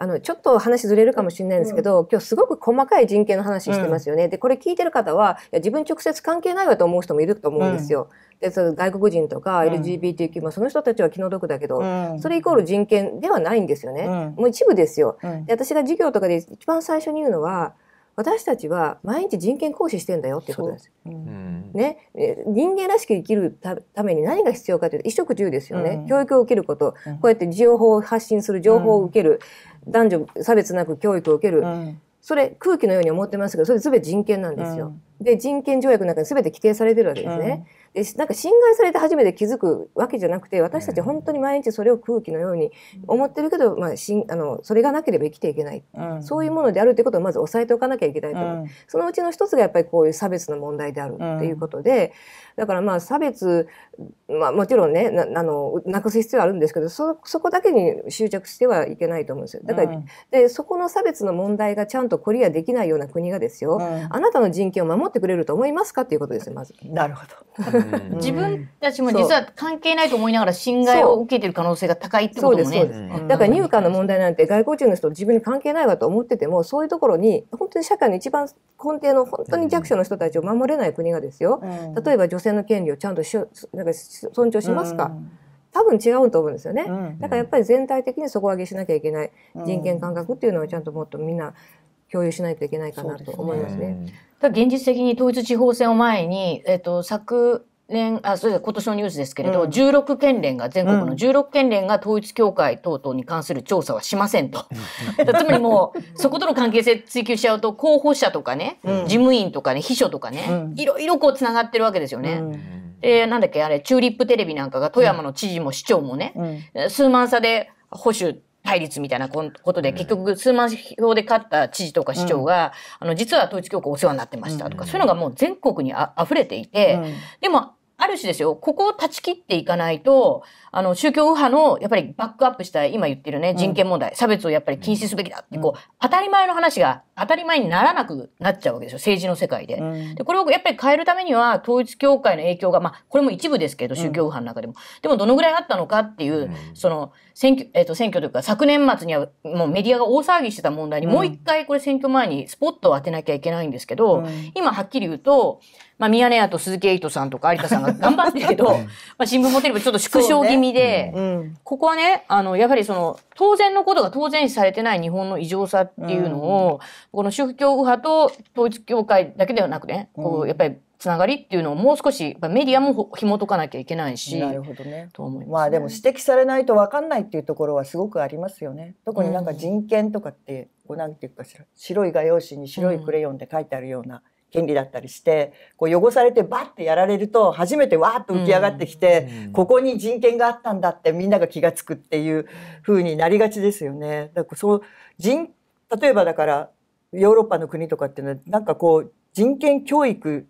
あの、ちょっと話ずれるかもしれないんですけど、うん、今日すごく細かい人権の話してますよね。うん、で、これ聞いてる方は、いや自分直接関係ないわと思う人もいると思うんですよ。うん、で、その外国人とか LGBTQ もその人たちは気の毒だけど、それイコール人権ではないんですよね。もう一部ですよ。で、私が授業とかで一番最初に言うのは、私たちは毎日人権行使してんだよっていうことです。うん、ね、人間らしく生きるために何が必要かというと、衣食住ですよね。うん、教育を受けること、こうやって情報を発信する、情報を受ける、男女差別なく教育を受ける。それ空気のように思ってますけどそれ全て人権なんですよ。うん、で人権条約の中に全て規定されてるわけですね。うん、なんか侵害されて初めて気づくわけじゃなくて私たち本当に毎日それを空気のように思ってるけど、まあ、しんあのそれがなければ生きていけない、うん、そういうものであるということをまず押さえておかなきゃいけないとう、ん、そのうちの一つがやっぱりこういう差別の問題であるっていうことで、だからまあ差別、まあ、もちろんねなあのなくす必要はあるんですけどそそこだけに執着してはいけないと思うんですよ。だから、うん、でそこの差別の問題がちゃんとクリアできないような国がですよ、あなたの人権を守ってくれると思いますかっていうことですよまず。なるほど自分たちも実は関係ないと思いながら侵害を受けてる可能性が高いってこともね。だから入管の問題なんて外国人の人自分に関係ないわと思っててもそういうところに本当に社会の一番根底の本当に弱者の人たちを守れない国がですよ、うん、例えば女性の権利をちゃんとしなんか尊重しますか、うん多分違うと思うんですよね、だからやっぱり全体的に底上げしなきゃいけない人権感覚っていうのをちゃんともっとみんな共有しないといけないかなと思いますね。すね現実的に統一地方選を前に、えっ、ー、と、昨連、あ、そうです。今年のニュースですけれど、うん、16県連が、全国の16県連が統一教会等々に関する調査はしませんと。うん、[laughs] つまりもう、[laughs] そことの関係性追求しちゃうと、候補者とかね、うん、事務員とかね、秘書とかね、いろいろこう繋がってるわけですよね。え、なんだっけ、あれ、チューリップテレビなんかが富山の知事も市長もね、数万差で保守、対立みたいなことで、結局数万票で勝った知事とか市長が、うん、あの、実は統一教会お世話になってましたとか、うん、そういうのがもう全国にあ溢れていて、うん、でも、ある種ですよ、ここを断ち切っていかないと、あの、宗教右派の、やっぱりバックアップした、今言ってるね、人権問題、うん、差別をやっぱり禁止すべきだって、こう、当たり前の話が当たり前にならなくなっちゃうわけですよ、政治の世界で。うん、で、これをやっぱり変えるためには、統一教会の影響が、まあ、これも一部ですけど、宗教右派の中でも。でも、どのぐらいあったのかっていう、その、選挙、えっ、ー、と、選挙というか、昨年末には、もうメディアが大騒ぎしてた問題に、もう一回これ選挙前にスポットを当てなきゃいけないんですけど、うん、今はっきり言うと、まあ、ミヤネ屋と鈴木エイトさんとか有田さんが頑張ってるけど、まあ、新聞持てればちょっと縮小気味味で、うん、ここはね、あの、やはりその、当然のことが当然視されてない日本の異常さっていうのを、うん、この宗教右派と統一教会だけではなくね、こう、やっぱり、つながりっていうのをもう少しメディアも紐解かなきゃいけないしなるほどねと思います、ね、まあでも指摘されないと分かんないっていうところはすごくありますよね特になんか人権とかって、うん、なんていうかしら白い画用紙に白いクレヨンって書いてあるような、うん権利だったりしてこう汚されてバッてやられると初めてわーっと浮き上がってきて、うん、ここに人権があったんだってみんなが気が付くっていうふうになりがちですよね。だからそう人例えばだからヨーロッパの国とかっていうのはなんかこう人権教育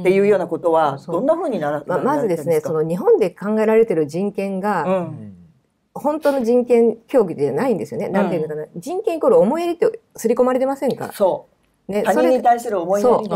っていうようなことはどんなふうになら、うんまあ、まずですねその日本で考えられてる人権が、うん本当の人権競技でゃないんですよね。なんていうのかな、人権イコール思い入れって刷り込まれてませんかそうね、他人に対する思いやりで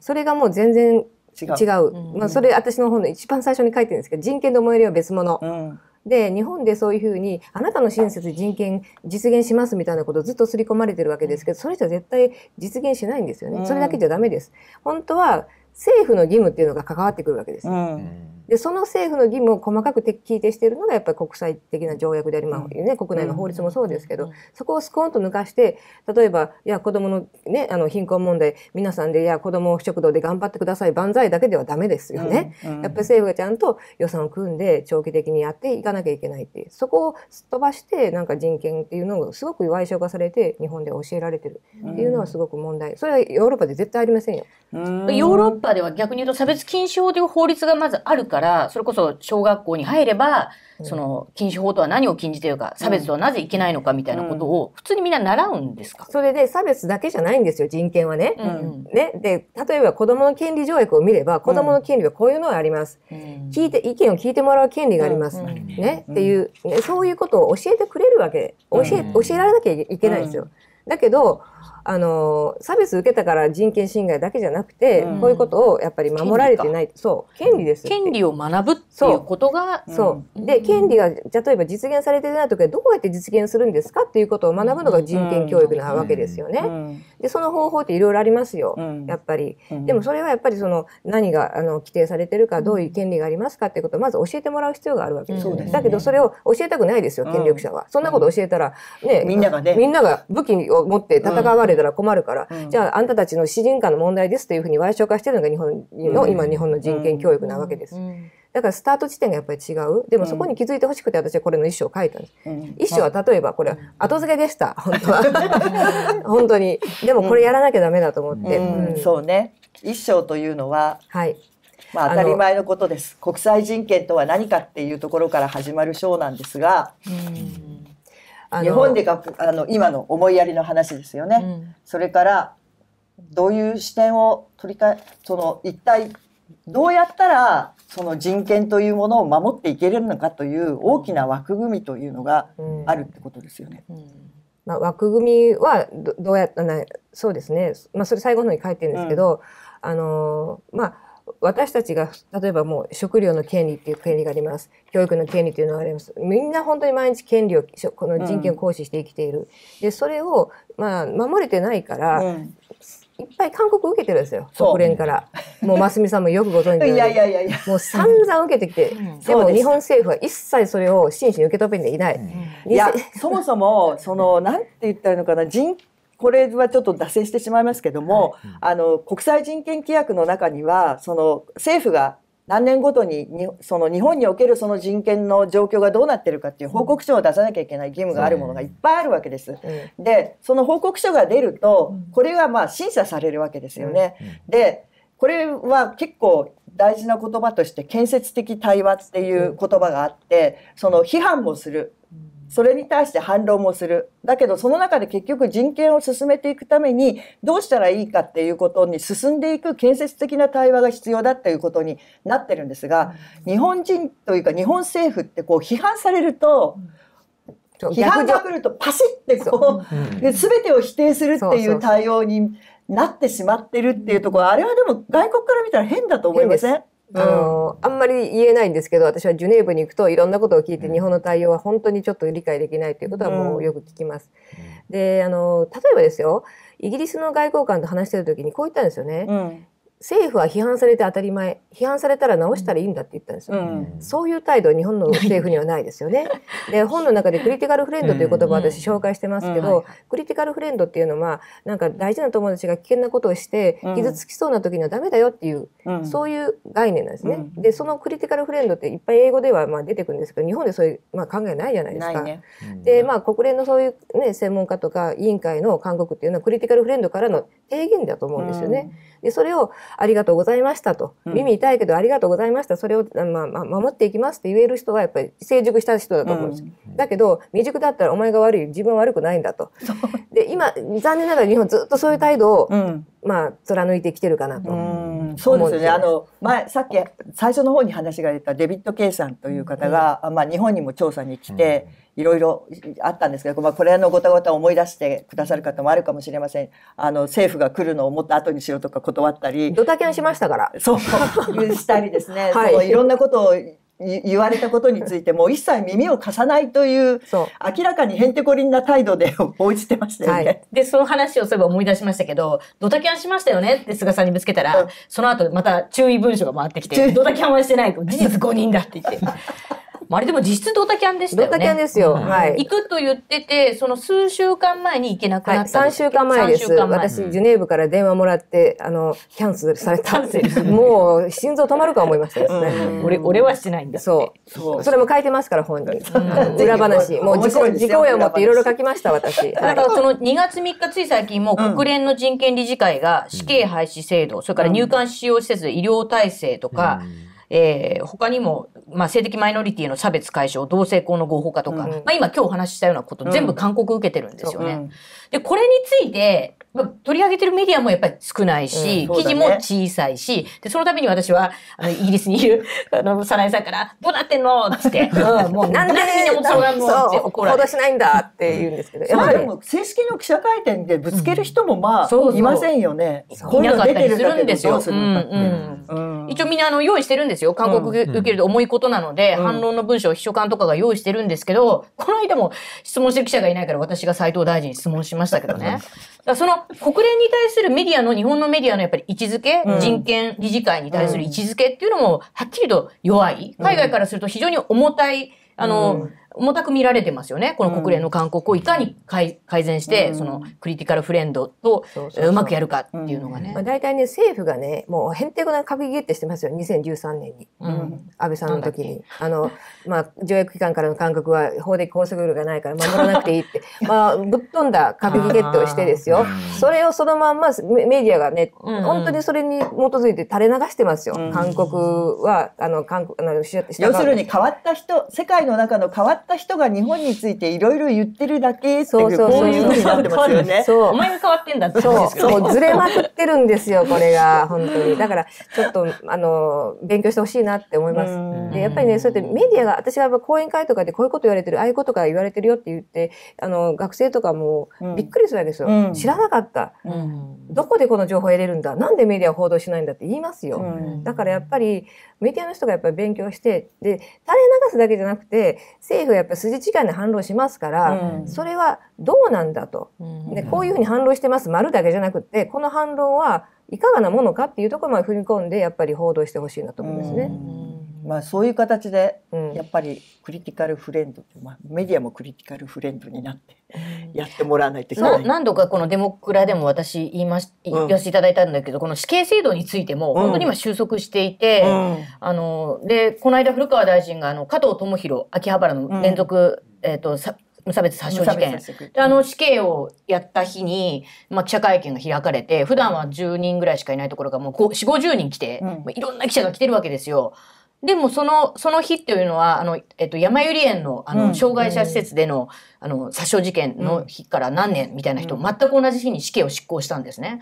す。それがもう全然違う。違ううん、まあ、それ私の本の一番最初に書いてるんですけど、人権の思いやりは別物。うんで日本でそういうふうにあなたの親切人権実現しますみたいなことをずっと刷り込まれてるわけですけどそれじゃ絶対実現しないんですよね、うん、それだけじゃダメです本当は政府の義務っていうのが関わってくるわけです、うんでその政府の義務を細かく規定しているのがやっぱり国際的な条約であり、まあね、国内の法律もそうですけど、そこをスコーンと抜かして例えばいや子供の,、ね、あの貧困問題皆さんでいや子ども食堂で頑張ってください万歳だけではダメですよね、やっぱり政府がちゃんと予算を組んで長期的にやっていかなきゃいけないっていうそこをすっ飛ばしてなんか人権っていうのをすごく矮小化されて日本で教えられてるっていうのはすごく問題それはヨーロッパで絶対ありませんよ。ヨーロッパでは逆に言うと差別禁止法という法律がまずあるからから、それこそ小学校に入れば、その禁止法とは何を禁じているか、差別とはなぜいけないのかみたいなことを普通にみんな習うんですか、うん、それで差別だけじゃないんですよ、人権はね。うん、ねで、例えば子供の権利条約を見れば、子供の権利はこういうのがあります。うん、聞いて、意見を聞いてもらう権利があります。ね、っていう、ね、そういうことを教えてくれるわけ。教え、教えられなきゃいけないんですよ。だけど、あの差別受けたから人権侵害だけじゃなくて、うん、こういうことをやっぱり守られてないそう権利です権利を学ぶっていうことがそう、うん、で権利がじゃ例えば実現されてない時はどうやって実現するんですかっていうことを学ぶのが人権教育なわけですよね。うん、でその方法っていろいろありますよ、やっぱり、でもそれはやっぱりその何があの規定されてるかどういう権利がありますかっていうことをまず教えてもらう必要があるわけですよね、ねだけどそれを教えたくないですよ権力者は、そんなこと教えたら、ねみんながねみんなが武器を持って戦うが悪いから困るから、じゃああんたたちの私人化の問題ですというふうに歪償化してるのが日本の、今日本の人権教育なわけです。だからスタート地点がやっぱり違う。でもそこに気づいてほしくて私はこれの一章を書いたんです。うん、一章は例えばこれは後付けでした。[laughs] 本当は。本当に。でもこれやらなきゃダメだと思って。うんうん、そうね。一章というのは、はい。まあ当たり前のことです。国際人権とは何かっていうところから始まる章なんですが、うん日本でがあの今の思いやりの話ですよね、うん、それからどういう視点を取りかその一体どうやったらその人権というものを守っていけるのかという大きな枠組みというのがあるってことですよね。うんうん、まあ、枠組みはどうやったそうですね、まあ、それ最後のに書いてるんですけど、あのまあ私たちが、例えばもう食料の権利っていう権利があります。教育の権利というのがあります。みんな本当に毎日権利を、この人権を行使して生きている。うん、で、それを、まあ、守れてないから、うん、いっぱい勧告受けてるんですよ。国連から。もう、真澄さんもよくご存知いやいやいやいや。もう散々受けてきて、うん、でも日本政府は一切それを真摯に受け止めていない。いや、そもそも、その、なんて言ったらいいのかな、人権これはちょっと脱線してしまいますけども、はいあの国際人権規約の中にはその政府が何年ごとににその日本におけるその人権の状況がどうなってるかっていう報告書を出さなきゃいけない義務があるものがいっぱいあるわけです。でその報告書が出るとこれがまあ審査されるわけですよね。でこれは結構大事な言葉として建設的対話っていう言葉があってその批判もするそれに対して反論もする。だけどその中で結局人権を進めていくためにどうしたらいいかっていうことに進んでいく建設的な対話が必要だっていうことになってるんですが、日本人というか日本政府ってこう批判されると、批判が来るとパシッてこう、で全てを否定するっていう対応になってしまってるっていうところあれはでも外国から見たら変だと思いませんあの、ん、あんまり言えないんですけど私はジュネーブに行くといろんなことを聞いて、日本の対応は本当にちょっと理解できないということはもうよく聞きます。であの例えばですよイギリスの外交官と話してる時にこう言ったんですよね。うん、政府は批判されて当たり前批判されたら直したらいいんだって言ったんですよ、うん、そういう態度日本の政府にはないですよねで本の中でクリティカルフレンドという言葉を私紹介してますけど、うんうん、クリティカルフレンドっていうのはなんか大事な友達が危険なことをして傷つきそうな時にはダメだよっていう、そういう概念なんですね、でそのクリティカルフレンドっていっぱい英語ではまあ出てくるんですけど日本でそういう、まあ、考えないじゃないですか。ね、でまあ国連のそういう、ね、専門家とか委員会の勧告っていうのはクリティカルフレンドからの提言だと思うんですよね。うん、でそれを「ありがとうございましたと」うん、耳痛いけど「ありがとうございました」それを、まあまあ、守っていきますって言える人はやっぱり成熟した人だと思うんですよ。うん、だけど未熟だったらお前が悪い自分は悪くないんだと。で今残念ながら日本ずっとそういう態度をまあ、貫いてきてるかなと。そうですね。あの、前、さっき、最初の方に話が出たデビッド・ケイさんという方が、うん、まあ、日本にも調査に来て、いろいろあったんですけど、まあ、これのごたごた思い出してくださる方もあるかもしれません。あの、政府が来るのをもっと後にしろとか断ったり。ドタキャンしましたから。そう、[laughs] したりですね。はい、いろんなことを言われたことについても一切耳を貸さないという明らかにへんてこりんな態度で応 [laughs] じてましたよね。はい、でその話をそういえば思い出しましたけど「ドタキャンしましたよね」って菅さんにぶつけたら、うん、その後また注意文書が回ってきて「ドタキャンはしてない」と「事実5人だ」って言って。あれでも実質ドタキャンでしたよね。ドタキャンですよ。はい。行くと言ってて、その数週間前に行けなくなった、はい、3週間前です。私、ジュネーブから電話もらって、あの、キャンセルされた。もう、心臓止まるか思いましたですね。俺、俺はしないんだそう。それも書いてますから、本人。に。裏話。もう自己、自己を持っていろいろ書きました、私。[laughs] だから、その2月3日、つい最近も国連の人権理事会が死刑廃止制度、それから入管使用施設医療体制とか、えー、他にも、まあ、性的マイノリティの差別解消、同性婚の合法化とか、うん、まあ、今今日お話ししたようなこと、全部勧告受けてるんですよね。で、これについて、取り上げてるメディアもやっぱり少ないし、うんね、記事も小さいし、で、そのために私は、あの、イギリスにいる、[laughs] あの、サライさんから、どうなってんのってって、[laughs] うん、もうなんでみんなもそれはもう、怒られる。しないんだって言うんですけど、まあでも、正式の記者会見でぶつける人もまあ、そういませんよね。いなかったりするんですよ。一応みんなあの、用意してるんですよ。韓国受けると重いことなので、反論の文章を秘書官とかが用意してるんですけど、この間も質問してる記者がいないから私が斉藤大臣に質問しましたけどね。だその国連に対するメディアの、日本のメディアのやっぱり位置づけ、うん、人権理事会に対する位置づけっていうのも、はっきりと弱い。海外からすると非常に重たい、あの、うん、重たく見られてますよね。この国連の勧告をいかに改善して、うん、そのクリティカルフレンドとうまくやるかっていうのがね。大体ね、政府がね、もう変んな閣議決定してますよ。2013年に。うん、安倍さんの時に。あの、まあ、条約機関からの勧告は法的拘束力がないから守らなくていいって。[laughs] まあ、ぶっ飛んだ閣議決定をしてですよ。それをそのまんまメディアがね、うん、本当にそれに基づいて垂れ流してますよ。韓国は、あの、韓国、あの、要するに変わった人、世界の中の変わったった人が日本についていろいろ言ってるだけっていうそうそうそうになそう。お前が変わってんだってそうそうずれまくってるんですよこれが本当に。だからちょっとあの勉強してほしいなって思います。でやっぱりねそうやってメディアが私は講演会とかでこういうこと言われてるああいうことが言われてるよって言ってあの学生とかもびっくりするわけですよ。知らなかった、どこでこの情報を得れるんだ。なんでメディア報道しないんだって言いますよ。だからやっぱりメディアの人がやっぱり勉強してで垂れ流すだけじゃなくて政府やっぱ筋違いの反論しますから、それはどうなんだと、でこういうふうに反論してます丸だけじゃなくてこの反論はいかがなものかっていうところまで踏み込んでやっぱり報道してほしいなと思うんですね。まあ、そういう形で、やっぱりクリティカルフレンド、まあ、メディアもクリティカルフレンドになってやってもらわないといけない、う何度かこのデモクラでも私言いまし、言わせていただいたんだけどこの死刑制度についても本当に今収束していて、うん、あのでこの間古川大臣があの加藤智大秋葉原の連続、えーと、さ無差別殺傷事件であの死刑をやった日に、まあ、記者会見が開かれて普段は10人ぐらいしかいないところがもう4 5 0人来て、いろんな記者が来てるわけですよ。でもその、その日っていうのは、あの、えっと、山百合園の、あの、障害者施設での、あの、殺傷事件の日から何年みたいな人、全く同じ日に死刑を執行したんですね。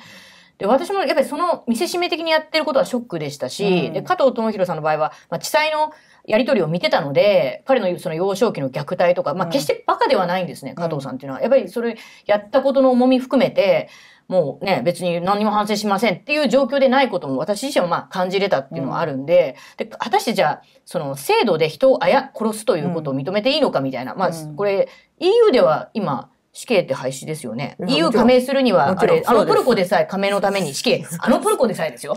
で、私もやっぱりその見せしめ的にやってることはショックでしたし、うん、で、加藤智弘さんの場合は、まあ、地裁のやり取りを見てたので、彼のその幼少期の虐待とか、まあ、決してバカではないんですね、うん、加藤さんっていうのは。やっぱりそれ、やったことの重み含めて、もうね、別に何も反省しませんっていう状況でないことも私自身はまあ感じれたっていうのはあるんで、うん、で、果たしてじゃあ、その制度で人をあや、殺すということを認めていいのかみたいな、うん、まあ、これ、EU では今、死刑って廃止ですよね。EU 加盟するには、あれ、あのトルコでさえ加盟のために死刑、あのトルコでさえですよ。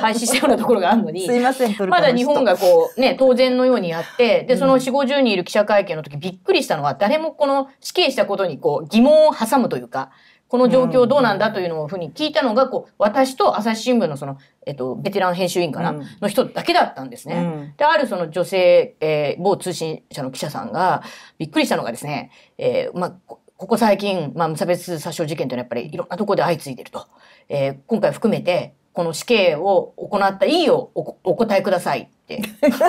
廃止したようなところがあるのに。[laughs] すいません、まだ日本がこう、ね、当然のようにやって、で、その4、50人いる記者会見の時びっくりしたのは、誰もこの死刑したことにこう、疑問を挟むというか、この状況どうなんだというのをふうに聞いたのが、こう、私と朝日新聞のその、えっと、ベテラン編集員かな、の人だけだったんですね。うん、で、あるその女性、えー、某通信社の記者さんが、びっくりしたのがですね、えー、まあ、ここ最近、まあ、無差別殺傷事件というのはやっぱりいろんなところで相次いでると。えー、今回含めて、この死刑を行った意義をおお答えくださいって。[laughs]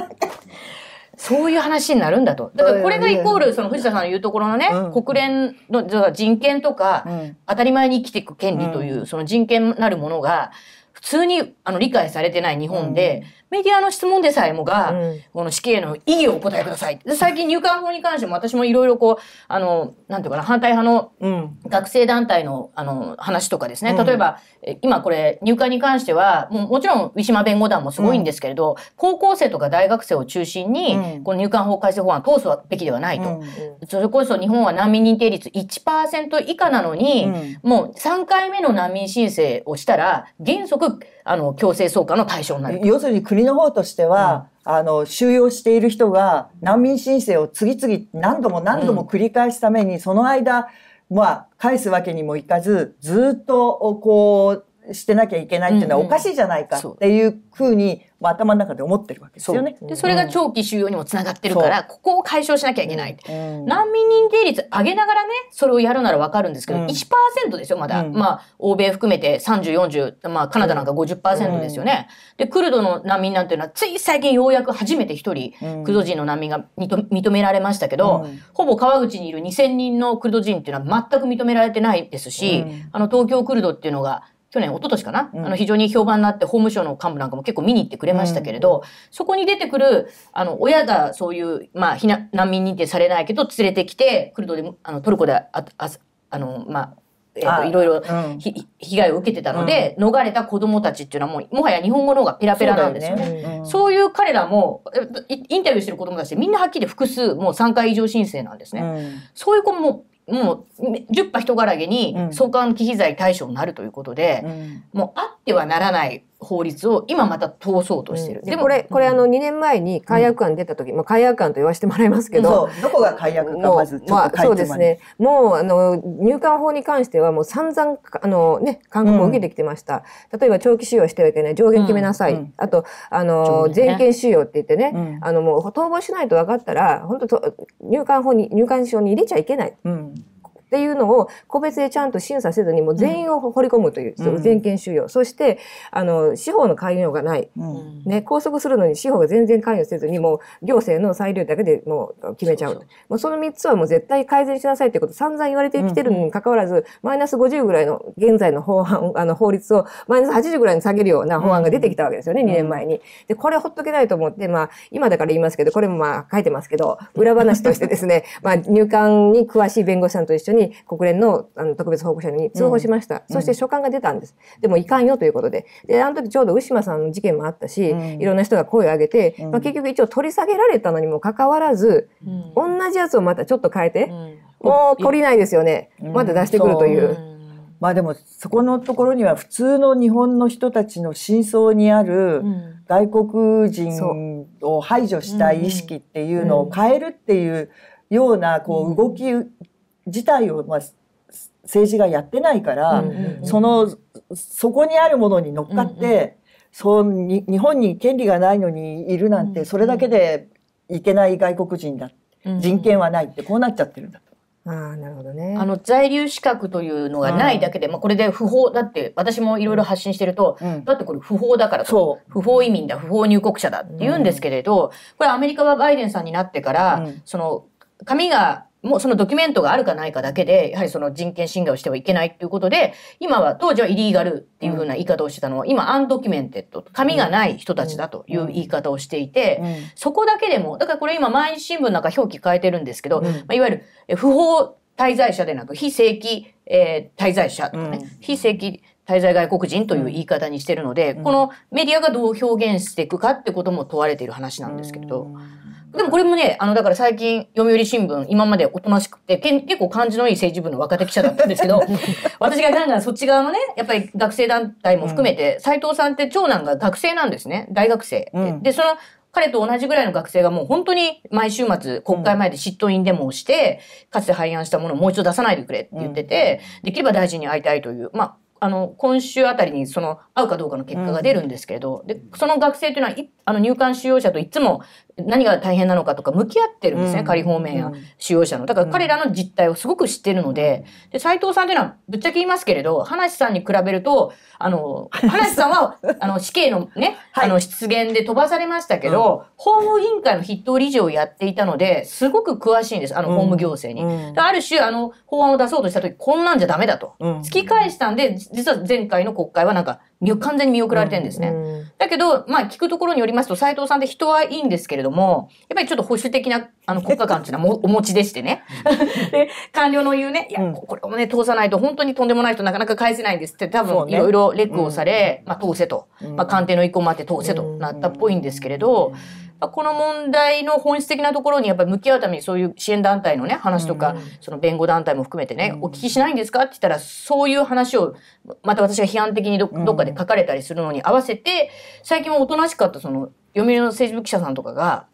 そういう話になるんだと。だからこれがイコール、その藤田さんの言うところのね、国連の人権とか、当たり前に生きていく権利という、その人権なるものが、普通にあの理解されてない日本で、メディアの質問でさえもが、うん、この死刑の意義をお答えください。で最近入管法に関しても私もいろいろこう、あの、なんていうかな、反対派の学生団体の、あの、話とかですね。例えば、うん、今これ、入管に関しては、もうもちろん、ウィシュマ弁護団もすごいんですけれど、うん、高校生とか大学生を中心に、この入管法改正法案通すべきではないと。それこそ日本は難民認定率1%以下なのに、もう3回目の難民申請をしたら、原則、あの、強制送還の対象になる。要するに国の方としては、うん、あの、収容している人が難民申請を次々何度も何度も繰り返すために、うん、その間、まあ、返すわけにもいかず、ずっと、こう、してなきゃいけないっていうのはおかしいじゃないかっていうふうにまあ、頭の中で思ってるわけですよね。そでそれが長期収容にもつながってるから、ここを解消しなきゃいけない。難民認定率上げながらね、それをやるならわかるんですけど、うん、1%ですよ、まだ。まあ、欧米含めて30、40、まあ、カナダなんか50%ですよね。で、クルドの難民なんていうのは、つい最近ようやく初めて一人、クルド人の難民が認められましたけど、ほぼ川口にいる2000人のクルド人っていうのは全く認められてないですし、あの、東京クルドっていうのが、去年、一昨年かな、うん、あの、非常に評判になって、法務省の幹部なんかも結構見に行ってくれましたけれど、うん、そこに出てくる、あの、親がそういう、まあ、避難、難民認定されないけど、連れてきて、クルドで、あの、トルコであ、あ、あの、まあ、えっと、いろいろ、被害を受けてたので、うん、逃れた子供たちっていうのはもうもはや日本語の方がペラペラなんですよね。そう、ねうんそういう彼らもインタビューしてる子供たちってみんなはっきり複数もう3回以上申請なんですね。そういう子ももう、十0波人がげに、相関忌避罪対象になるということで、うん、もうあってはならない法律を今また通そうとしてる。でこれ、これあの2年前に解約案出た時、まあ解約案と言わせてもらいますけど、どこが解約かまずまあそうですね。もうあの入管法に関してはもう散々あのね勧告を受けてきてました。例えば長期収容してはいけない上限決めなさい。あとあの、全権収容って言ってね、あのもう逃亡しないと分かったら本当と入管法に入管証に入れちゃいけない。うんっていうのを個別でちゃんと審査せずにもう全員を掘り込むという、うん、全権収容、そしてあの司法の関与がない、うん、ね、拘束するのに司法が全然関与せずにもう行政の裁量だけでもう決めちゃうもうその3つはもう絶対改善しなさいということ散々言われてきてるにかかわらず、うん、マイナス50ぐらいの現在の法案 [laughs] あの法律をマイナス80ぐらいに下げるような法案が出てきたわけですよね、2年前に。でこれほっとけないと思って、まあ、今だから言いますけどこれもまあ書いてますけど裏話としてですね、[laughs] まあ、入管に詳しい弁護士さんと一緒にに国連のあの特別報告者に通報しました、うん、そして書簡が出たんです、でもいかんよということでであの時ちょうど牛間さんの事件もあったし、いろんな人が声を上げて、まあ、結局一応取り下げられたのにもかかわらず、同じやつをまたちょっと変えて、もう取りないですよね、まだ出してくるという。まあでもそこのところには普通の日本の人たちの真相にある外国人を排除したい意識っていうのを変えるっていうようなこう動き自体を、まあ、政治がやってないから、そのそこにあるものに乗っかって、うんうん、そうに日本に権利がないのにいるなんて、それだけでいけない外国人だ、うんうん、人権はないってこうなっちゃってるんだと。あなるほどね。あの、在留資格というのがないだけで、うまあ、これで不法、だって、私もいろいろ発信してると、うん、だってこれ不法だからと。不法移民だ、不法入国者だって言うんですけれど、うん、これアメリカはバイデンさんになってから、その、紙がもうそのドキュメントがあるかないかだけで、やはりその人権侵害をしてはいけないっていうことで、今は、当時はイリーガルっていうふうな言い方をしてたのは、今アンドキュメンテッド、紙がない人たちだという言い方をしていて、そこだけでも、だからこれ今毎日新聞なんか表記変えてるんですけど、まいわゆる不法滞在者でなく、非正規、え滞在者とかね、非正規滞在外国人という言い方にしてるので、このメディアがどう表現していくかってことも問われている話なんですけど。でもこれもね、あの、だから最近、読売新聞、今までおとなしくて、け結構感じのいい政治部の若手記者だったんですけど、[laughs] 私がガンガンそっち側のね、やっぱり学生団体も含めて、斎、うん、藤さんって長男が学生なんですね。大学生。うん、で、その、彼と同じぐらいの学生がもう本当に毎週末国会前で嫉妬院デモをして、かつて廃案したものをもう一度出さないでくれって言ってて、できれば大臣に会いたいという、まあ、あの、今週あたりにその、会うかどうかの結果が出るんですけど、で、その学生というのは、あの、入管収容者といつも何が大変なのかとか向き合ってるんですね、うん、仮方面や使用者の。だから彼らの実態をすごく知ってるので、で、斎藤さんっていうのはぶっちゃけ言いますけれど、話さんに比べると、あの、話さんは、あの、[laughs] 死刑のね、あの、失言で飛ばされましたけど、法務委員会の筆頭理事をやっていたので、すごく詳しいんです、あの、法務行政に。ある種、あの、法案を出そうとした時、こんなんじゃダメだと。突き返したんで、実は前回の国会はなんか、完全に見送られてるんですね。うんうん、だけど、まあ聞くところによりますと、斎藤さんって人はいいんですけれども、やっぱりちょっと保守的なあの国家観っていうのはお持ちでしてね。で、官僚の言うね、いや、これをね、通さないと本当にとんでもない人なかなか返せないんですって、多分いろいろレクをされ、ねうん、まあ通せと、まあ官邸の意向もあって通せとなったっぽいんですけれど、うんこの問題の本質的なところにやっぱり向き合うためにそういう支援団体のね話とか、うん、その弁護団体も含めてね、うん、お聞きしないんですかって言ったらそういう話をまた私が批判的にどどっかで書かれたりするのに合わせて最近もおとなしかったその読売の政治部記者さんとかが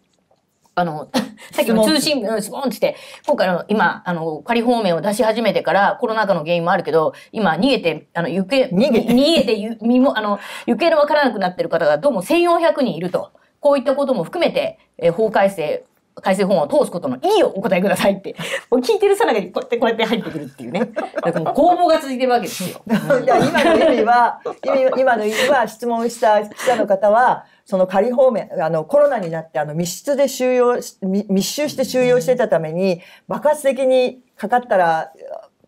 あの、さっきの通信、スポンって、今回の今、あの、仮放免を出し始めてから、コロナ禍の原因もあるけど、今、逃げて、あの、行方、逃げて、逃げて、身も、あの、行方のわからなくなってる方がどうも1400人いると。こういったことも含めて、えー、法改正、改正法案を通すことの意義をお答えくださいって、[laughs] もう聞いてるさなかにこうやってこうやって入ってくるっていうね。だ [laughs] からもうが続いてるわけですよ。[laughs] 今の意味は、今の意味は質問した記者の方は、その仮放免、あの、コロナになって、あの、密室で収容、密集して収容してたために、爆発的にかかったら、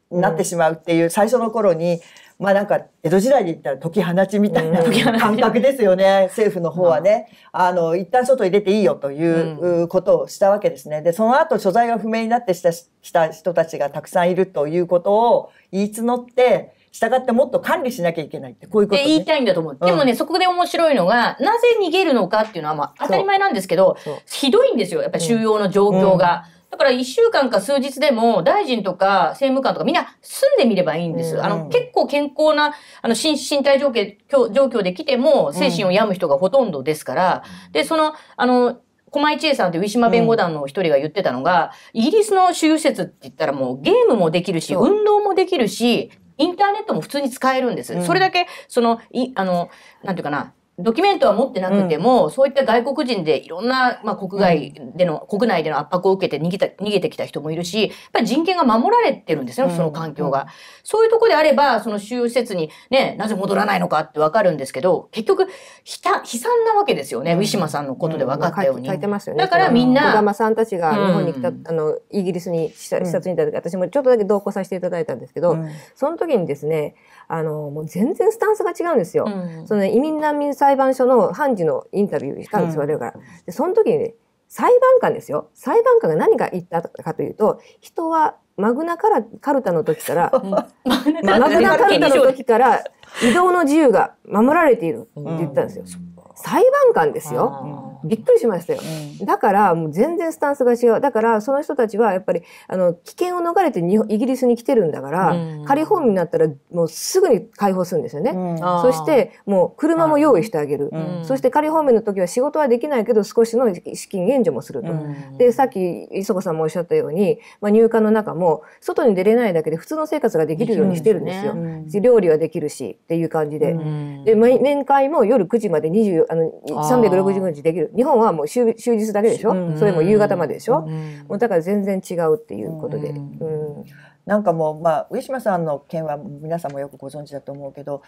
なってしまうっていう、最初の頃に、まあなんか江戸時代で言ったら解き放ちみたいな感覚ですよね、政府の方はね、あの一旦外に出ていいよということをしたわけですねでその後所在が不明になってしたした人たちがたくさんいるということを言い募って従ってもっと管理しなきゃいけないって、こういうこと、ね、言いたいんだと思う。でもね、うん、そこで面白いのが、なぜ逃げるのかっていうのは、まあ、当たり前なんですけど、ひどいんですよ、やっぱり収容の状況が。うんうんだから1週間か数日でも大臣とか政務官とかみんな住んでみればいいんです。うんあの結構健康なあの身身体状況状況で来ても精神を病む人がほとんどですから、うん、で、その、あの、駒井千恵さんってウィシュマ弁護団の一人が言ってたのが、うん、イギリスの主流説って言ったらもうゲームもできるし、運動もできるし、インターネットも普通に使えるんです。うん、それだけ、その、い、あの、なんていうかな、ドキュメントは持ってなくても、うん、そういった外国人でいろんな、まあ、国外での、うん、国内での圧迫を受けて逃げた、逃げてきた人もいるし、やっぱり人権が守られてるんですね、その環境が。そういうとこであれば、その収容施設にね、なぜ戻らないのかってわかるんですけど、結局、ひた、悲惨なわけですよね、ウィシュマさんのことで分かったように。ね、だからみんな。小玉さんたちが日本に来た、あの、イギリスに視察に行った時、私もちょっとだけ同行させていただいたんですけど、その時にですね、あのもう全然スタンスが違うんですよ、うん、その、ね、移民難民裁判所の判事のインタビューしたんです、我々から。でその時に、ね、裁判官ですよ裁判官が何か言ったかというと人はマグナカラカルタの時から [laughs] マグナカルタの時から移動の自由が守られているって言ったんですよ、うん、裁判官ですよ。びっくりしましたよ。だから、もう全然スタンスが違う。だから、その人たちはやっぱり、あの、危険を逃れてイギリスに来てるんだから、仮放免になったら、もうすぐに解放するんですよね。そして、もう車も用意してあげる。そして仮放免の時は仕事はできないけど、少しの資金援助もすると。で、さっき、磯子さんもおっしゃったように、まあ、入管の中も、外に出れないだけで普通の生活ができるようにしてるんですよ。すね、料理はできるし、っていう感じで。で、面会も夜9時まで20、あの、365日できる。日本はもう終日だけでしょ、うん、それも夕方まででしょ、うん、もうだから全然違うっていうことで。うんなんかもう、まあ、上島さんの件は皆さんもよくご存知だと思うけど、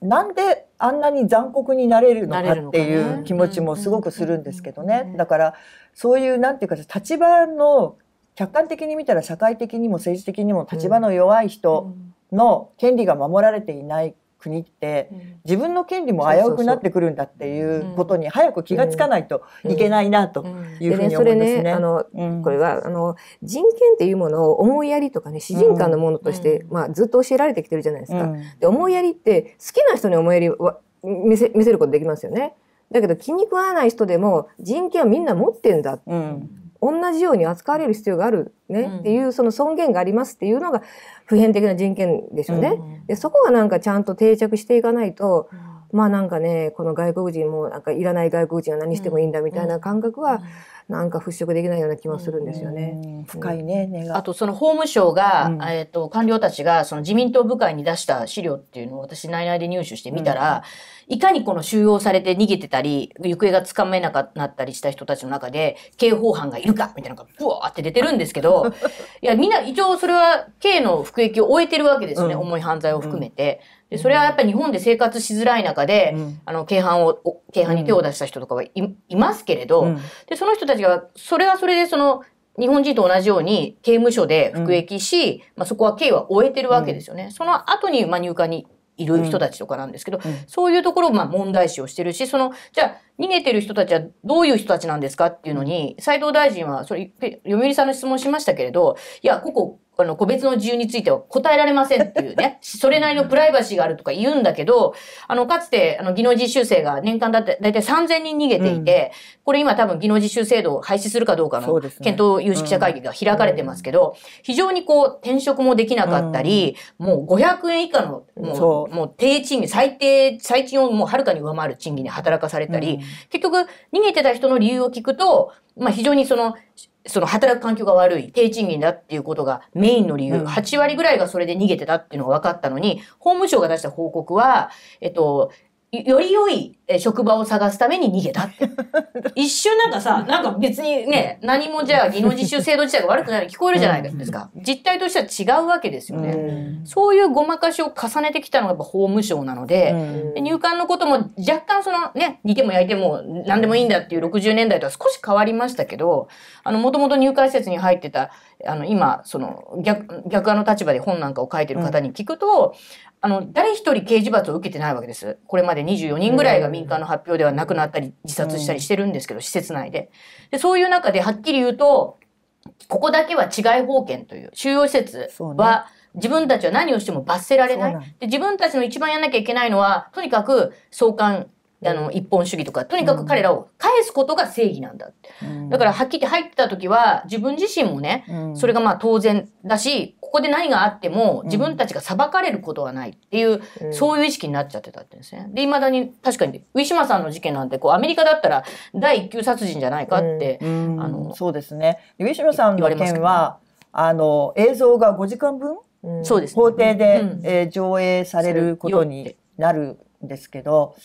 なんであんなに残酷になれるのかっていう気持ちもすごくするんですけどね。だからそういうなんていうか立場の客観的に見たら社会的にも政治的にも立場の弱い人の権利が守られていない国って自分の権利も危うくなってくるんだっていうことに早く気がつかないといけないなというふうに思いますね。あの、うん、これはあの人権っていうものを思いやりとかね主人間のものとして、うん、まあ、ずっと教えられてきてるじゃないですか。うん、で思いやりって好きな人に思いやりは見せ見せることできますよね。だけど気に食わない人でも人権はみんな持ってんだ。うん同じように扱われる必要があるねっていう、その尊厳がありますっていうのが普遍的な人権でしょうね。うん、でそこがなんかちゃんと定着していかないと、うん、まあなんかねこの外国人もなんかいらない外国人は何してもいいんだみたいな感覚は、なんか払拭できないような気もするんですよね。深いね、あとその法務省が、えっと官僚たちがその自民党部会に出した資料っていうのを私内々で入手してみたら。いかにこの収容されて逃げてたり、行方がつかめなくなったりした人たちの中で、刑法犯がいるかみたいなのが、ブワーって出てるんですけど、[laughs] いや、みんな一応それは刑の服役を終えてるわけですね、うん、重い犯罪を含めて。で、それはやっぱり日本で生活しづらい中で、うん、あの、軽犯を、軽犯に手を出した人とかはいうん、いますけれど、で、その人たちが、それはそれでその、日本人と同じように刑務所で服役し、うん、まあ、そこは刑は終えてるわけですよね。うん、その後に、まあ、入管にいる人たちとかなんですけど、そういうところをまあ問題視をしてるしそのじゃあ逃げてる人たちはどういう人たちなんですかっていうのに、斎藤大臣は、それ、読売さんの質問しましたけれど、いや、ここ、あの、個別の自由については答えられませんっていうね、[laughs] それなりのプライバシーがあるとか言うんだけど、あの、かつて、あの、技能実習生が年間だって、だいたい3000人逃げていて、うん、これ今多分技能実習制度を廃止するかどうかの検討有識者会議が開かれてますけど、ねうん、非常にこう、転職もできなかったり、うん、もう500円以下の、もう、うもう低賃金、最低、最賃をもうはるかに上回る賃金で働かされたり、結局、逃げてた人の理由を聞くと、まあ、非常にその、その働く環境が悪い、低賃金だっていうことがメインの理由、8割ぐらいがそれで逃げてたっていうのが分かったのに、法務省が出した報告は、えっと、より良い職場を探すために逃げたって。[laughs] 一瞬なんかさ、なんか別にね、何もじゃあ技能実習制度自体が悪くないのに聞こえるじゃないですか。実態としては違うわけですよね。そういうごまかしを重ねてきたのがやっぱ法務省なので、で入管のことも若干そのね、煮ても焼いても何でもいいんだっていう60年代とは少し変わりましたけど、あの、もともと入管施設に入ってたあの、今、その、逆、逆側の立場で本なんかを書いてる方に聞くと、うん、あの、誰一人刑事罰を受けてないわけです。これまで24人ぐらいが民間の発表では亡くなったり、自殺したりしてるんですけど、うん、施設内で。で、そういう中で、はっきり言うと、ここだけは治外法権という、収容施設は、自分たちは何をしても罰せられない。で自分たちの一番やんなきゃいけないのは、とにかく送還あの、一本主義とか、とにかく彼らを返すことが正義なんだ。うん、だから、はっきり入った時は、自分自身もね、うん、それがまあ当然だし、ここで何があっても、自分たちが裁かれることはないっていう、うん、そういう意識になっちゃってたってんですね。で、いまだに、確かに、ウィシュマさんの事件なんて、こう、アメリカだったら、第一級殺人じゃないかって、あの、そうですね。ウィシュマさんの件は、ね、あの、映像が5時間分そうです、ね、法廷で、うん、えー、上映されることになるんですけど、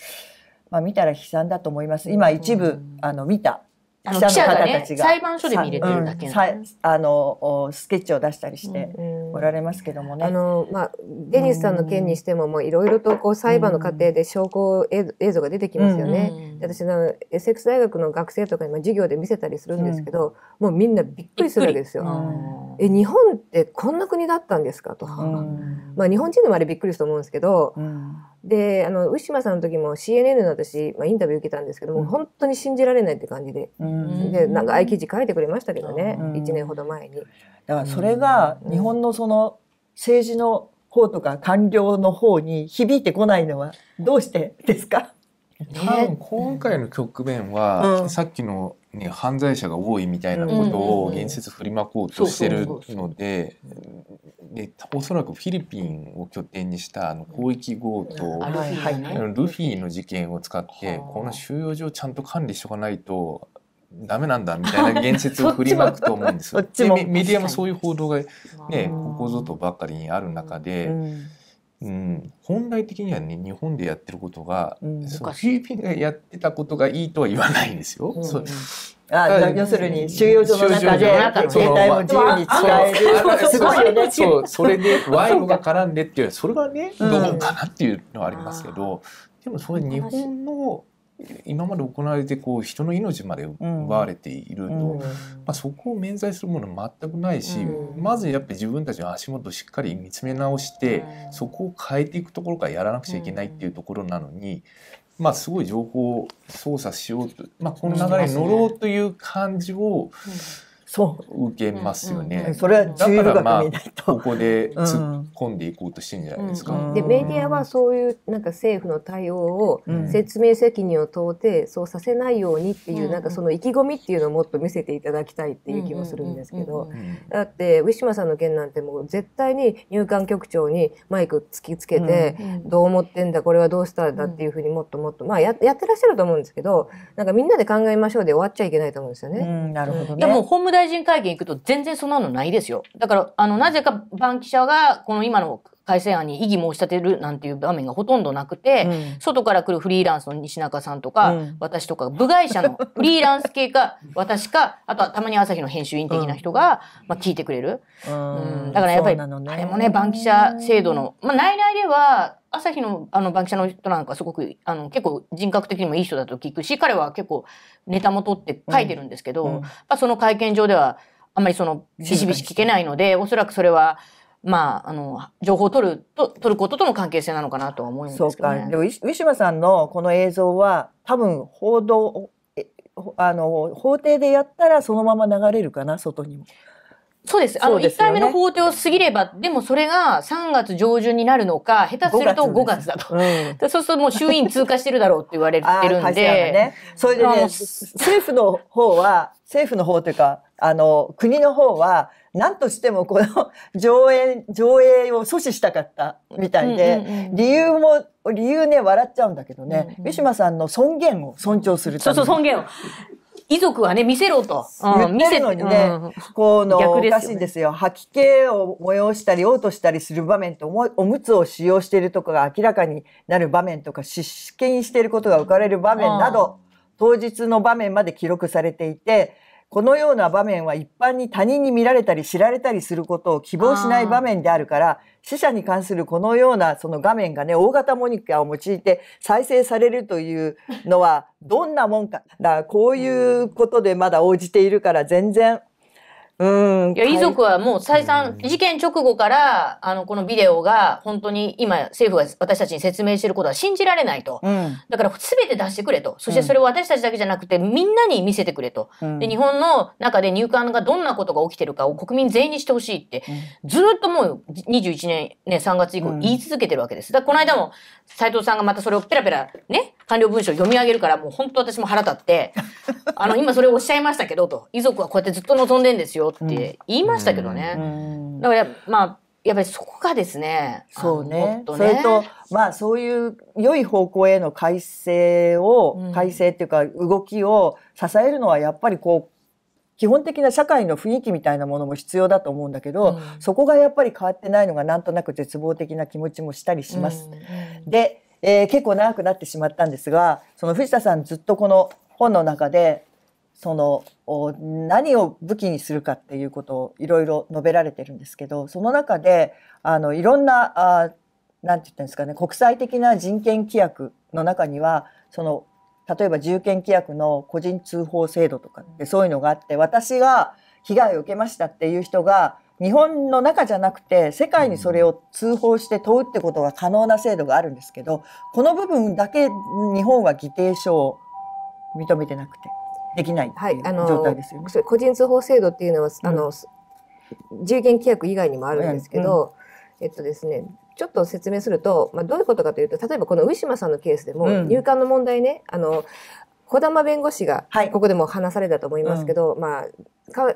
まあ、見たら悲惨だと思います。今一部、あの見た記者の方たちが、ね、裁判所で見れてるだけ、うん、あのスケッチを出したりしておられますけどもね。あのまあデニスさんの件にしても、もういろいろとこう裁判の過程で証拠映像が出てきますよね。私のエセックス大学の学生とかにも授業で見せたりするんですけど、うん、もうみんなびっくりするわけですよ。うん、え日本ってこんな国だったんですかと。まあ日本人でもあれびっくりすると思うんですけど。であのウィシマさんの時も CNN の私、まあ、インタビュー受けたんですけども、うん、本当に信じられないって感じで,、うん、で長い記事書いてくれましたけどね、うん、1年ほど前に。だからそれが日本のその政治の方とか官僚の方に響いてこないのはどうしてですか、多分今回の局面は、さっきのね、犯罪者が多いみたいなことを言説振りまこうとしてるのででおそらくフィリピンを拠点にしたあの広域強盗、はいはい、ルフィの事件を使ってこの収容所をちゃんと管理しとかないとダメなんだみたいな言説を振りまくと思うんですよ。[laughs] でメディアもそういう報道が、ね、ここぞとばかりにある中で、うんうん、本来的にはね日本でやってることが、うん、フィリピンがやってたことがいいとは言わないんですよ。うんうんあ要するに収容所の中で携帯も自由に使えるすごいよねそうそれで賄賂 [laughs] が絡んでっていうそれはねどうかなっていうのはありますけど、でもそれ日本の今まで行われてこう人の命まで奪われていると、うん、まあ、そこを免罪するもの全くないし、うん、まずやっぱり自分たちの足元をしっかり見つめ直して、うん、そこを変えていくところからやらなくちゃいけないっていうところなのに、まあ、すごい情報を操作しようと、まあ、この流れに乗ろうという感じを。うん受けますよね。それは中流学見なここで突っ込んでいこうとしてるんじゃないですか。でメディアはそういうなんか政府の対応を説明責任を問うてそうさせないようにっていうなんかその意気込みっていうのをもっと見せていただきたいっていう気もするんですけど、だってウィシュマさんの件なんてもう絶対に入管局長にマイク突きつけてどう思ってんだこれはどうしたんだっていうふうにもっともっとまあややってらっしゃると思うんですけど、なんかみんなで考えましょうで終わっちゃいけないと思うんですよね。なるほどね。でも法務大臣会見行くと全然そんなのないですよ。だから、あの、なぜかバンキシャが、この今の改正案に異議申し立てるなんていう場面がほとんどなくて、うん、外から来るフリーランスの西中さんとか、うん、私とか、部外者の [laughs] フリーランス系か、私か、あとはたまに朝日の編集員的な人が、うん、まあ聞いてくれる。うん、だからやっぱり、ね、あれもね、バンキシャ制度の、まあ内々では、朝日のあのバンキシャの人なんかすごくあの結構人格的にもいい人だと聞くし彼は結構ネタも取って書いてるんですけど、うんうん、まその会見上ではあんまりそのビシビシ聞けないのでおそらくそれは。まあ、あの情報を取ると取ることとの関係性なのかなとは思います、ね、そうかでもウィシュマさんのこの映像は多分報道あの法廷でやったらそのまま流れるかな外にも。そうです。あの、1回目の法廷を過ぎれば、でもそれが3月上旬になるのか、下手すると5月だと。うん、そうするともう衆院通過してるだろうって言われてるんで。ね、それでね、政府の方は、政府の方というか、あの、国の方は、何としてもこの上映、上映を阻止したかったみたいで、理由も、理由ね、笑っちゃうんだけどね、うん、三島さんの尊厳を尊重するためそうそう、尊厳を。遺族はね、見せろと。見せるのにね、不幸の、おかしいんですよ。吐き気を催したり、嘔吐したりする場面とお、むつを使用しているとかが明らかになる場面とか、失禁していることが浮かれる場面など、当日の場面まで記録されていて、このような場面は一般に他人に見られたり知られたりすることを希望しない場面であるから、死者に関するこのようなその画面がね、大型モニターを用いて再生されるというのはどんなもんか。だからこういうことでまだ応じているから全然うん、いや遺族はもう再三、事件直後から、あの、このビデオが、本当に今、政府が私たちに説明してることは信じられないと。うん、だから、全て出してくれと。そしてそれを私たちだけじゃなくて、みんなに見せてくれと、うん、で、日本の中で入管がどんなことが起きてるかを国民全員にしてほしいって、ずっともう21年、ね、3月以降言い続けてるわけです。だこの間も、斎藤さんがまたそれをペラペラ、ね、官僚文書を読み上げるから、もう本当私も腹立って、あの、今それをおっしゃいましたけど、と。遺族はこうやってずっと望んでんですよ。って言いましたけどね。だからまあやっぱりそこがですね。そうね。ねそれと、まあそういう良い方向への改正を、改正っていうか動きを支えるのはやっぱりこう、基本的な社会の雰囲気みたいなものも必要だと思うんだけど、うん、そこがやっぱり変わってないのがなんとなく絶望的な気持ちもしたりします。うん、で、えー、結構長くなってしまったんですがその藤田さんずっとこの本の中でその何を武器にするかっていうことをいろいろ述べられてるんですけどその中であのいろんなあなんて言ったんですかね国際的な人権規約の中にはその例えば人権規約の個人通報制度とかでそういうのがあって私が被害を受けましたっていう人が日本の中じゃなくて世界にそれを通報して問うってことが可能な制度があるんですけどこの部分だけ日本は議定書を認めてなくてできないはい、あの状態ですよね。個人通報制度っていうのは、あの自限規約以外にもあるんですけど、えっとですねちょっと説明すると、まあ、どういうことかというと例えばこの上島さんのケースでも、入管の問題ねあの児玉弁護士がここでも話されたと思いますけど、まあ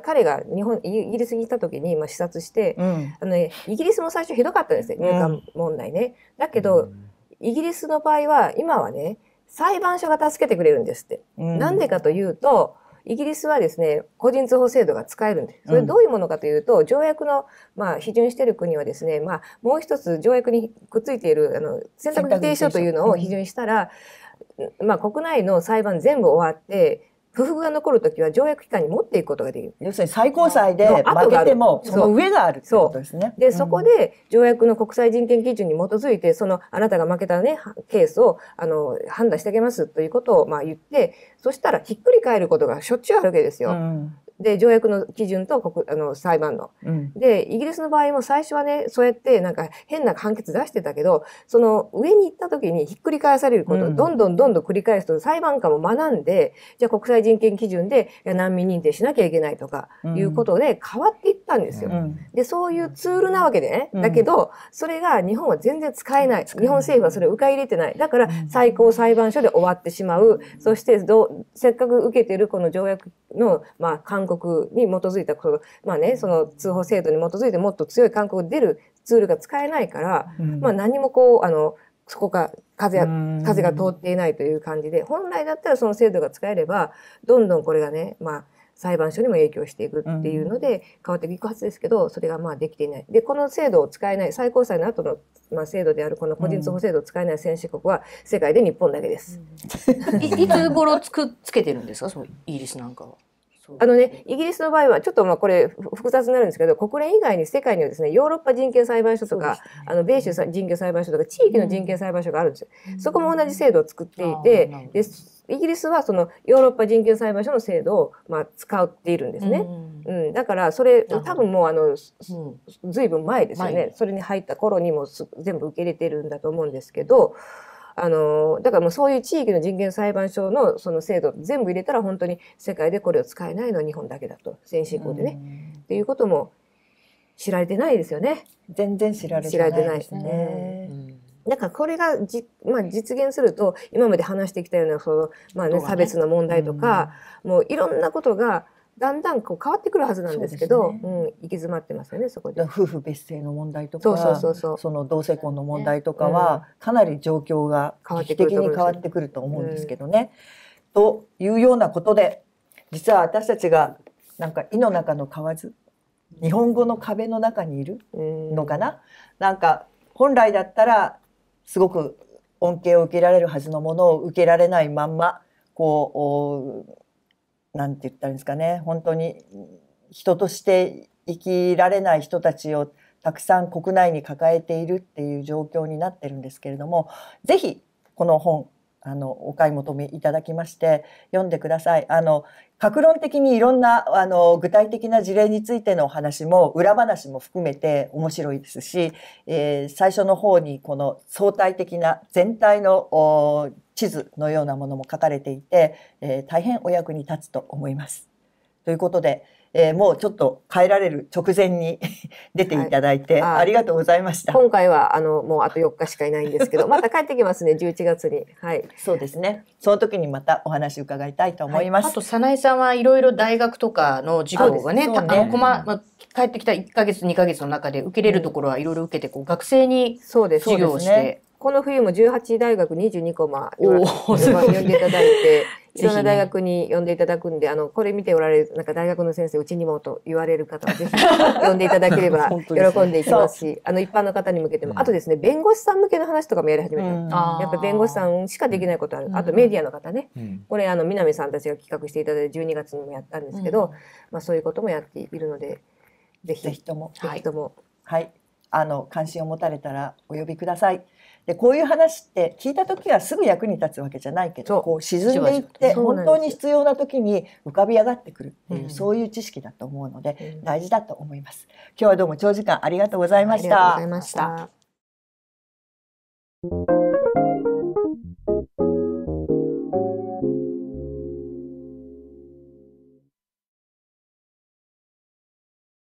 彼が日本イギリスに行った時に、まあ、視察して、あのね、イギリスも最初ひどかったんですね入管問題ね。だけど、イギリスの場合は今はね裁判所が助けてくれるんですって。な、うんでかというと、イギリスはですね、個人通報制度が使えるんです。それどういうものかというと、うん、条約の、まあ、批准している国はですね、まあ、もう一つ条約にくっついている、あの、選択規定書というのを批准したら、うん、まあ、国内の裁判全部終わって、不服が残るときは条約機関に持っていくことができる。要するに最高裁で負けても、その上があるいうことですね。そで、そこで条約の国際人権基準に基づいて、そのあなたが負けたね、ケースを、あの、判断してあげますということを、まあ言って、そしたらひっくり返ることがしょっちゅうあるわけですよ。うん、で条約の基準と国あの裁判の、うん、でイギリスの場合も最初はねそうやってなんか変な判決出してたけどその上に行った時にひっくり返されることをどんどんどんどん繰り返すと裁判官も学んで、うん、じゃあ国際人権基準で難民認定しなきゃいけないとかいうことで変わっていったんですよ。うん、でそういうツールなわけでねだけどそれが日本は全然使えない日本政府はそれを受け入れてないだから最高裁判所で終わってしまうそしてどせっかく受けてるこの条約の、まあ、勧告告に基づいたことまあねその通報制度に基づいてもっと強い勧告出るツールが使えないから、うん、まあ何もこうあのそこが風風が通っていないという感じで本来だったらその制度が使えればどんどんこれがね、まあ、裁判所にも影響していくっていうので、変わっていくはずですけどそれがまあできていない。でこの制度を使えない最高裁の後のまあ、制度であるこの個人通報制度を使えない先進国は世界で日本だけです。うん、いつ頃つくつけてるんですかそのイギリスなんかは。あのね、イギリスの場合は、ちょっとまあこれ複雑になるんですけど、国連以外に世界にはですね、ヨーロッパ人権裁判所とか、あの、米州人権裁判所とか、地域の人権裁判所があるんですよ。そこも同じ制度を作っていて、でイギリスはそのヨーロッパ人権裁判所の制度をまあ使っているんですね。うん、うん、だからそれ多分もうあの、ずいぶん前ですよね。それに入った頃にも全部受け入れてるんだと思うんですけど、うんあのだからもうそういう地域の人権裁判所のその制度全部入れたら本当に世界でこれを使えないのは日本だけだと先進国でね。っていうことも知られてないですよね。全然知られてないですね。だからこれがじ、まあ、実現すると今まで話してきたようなその、まあね、差別の問題とか、もういろんなことがだんだんこう変わってくるはずなんですけど、ね、うん、行き詰まってますよねそこで夫婦別姓の問題とかその同性婚の問題とかは、うかなり状況が劇的に変わってくると思うんですけどね。うん、というようなことで実は私たちがなんか「井の中の蛙」日本語の壁の中にいるのかな、ん、なんか本来だったらすごく恩恵を受けられるはずのものを受けられないまんまこうなんて言ったらいいんですかね本当に人として生きられない人たちをたくさん国内に抱えているっていう状況になってるんですけれどもぜひこの本あのお買い求めいただきまして読んでください。あの格論的にいろんなあの具体的な事例についてのお話も裏話も含めて面白いですし、えー、最初の方にこの相対的な全体の地図のようなものも書かれていて、えー、大変お役に立つと思います。ということで、えー、もうちょっと帰られる直前に [laughs] 出ていただいて、はい、ありがとうございました。今回はあのもうあと4日しかいないんですけど、[laughs] また帰ってきますね11月に。はい。そうですね。その時にまたお話伺いたいと思います。はい、あと早苗さんはいろいろ大学とかの授業がね、ねあのこま、ま帰ってきた1か月2か月の中で受けれるところはいろいろ受けてこう学生に授業をして。この冬も18大学22コまあ、呼んでいただいて、[laughs] いろんな大学に呼んでいただくんで、ね、あの、これ見ておられる、なんか大学の先生、うちにもと言われる方は、[laughs] ぜひ呼んでいただければ喜んでいきますし、あの、一般の方に向けても、うん、あとですね、弁護士さん向けの話とかもやり始めた。うん、やっぱ弁護士さんしかできないことある。あとメディアの方ね、うん、これ、あの、南さんたちが企画していただいて、12月にもやったんですけど、まあ、そういうこともやっているので、ぜひ、ぜひとも、ぜひとも、はい、はい、あの、関心を持たれたらお呼びください。でこういう話って聞いた時はすぐ役に立つわけじゃないけどこう沈んでいって本当に必要な時に浮かび上がってくるっていう、そういう知識だと思うので、大事だと思います。今日はどうも長時間ありがとうございました。ありがとうございました。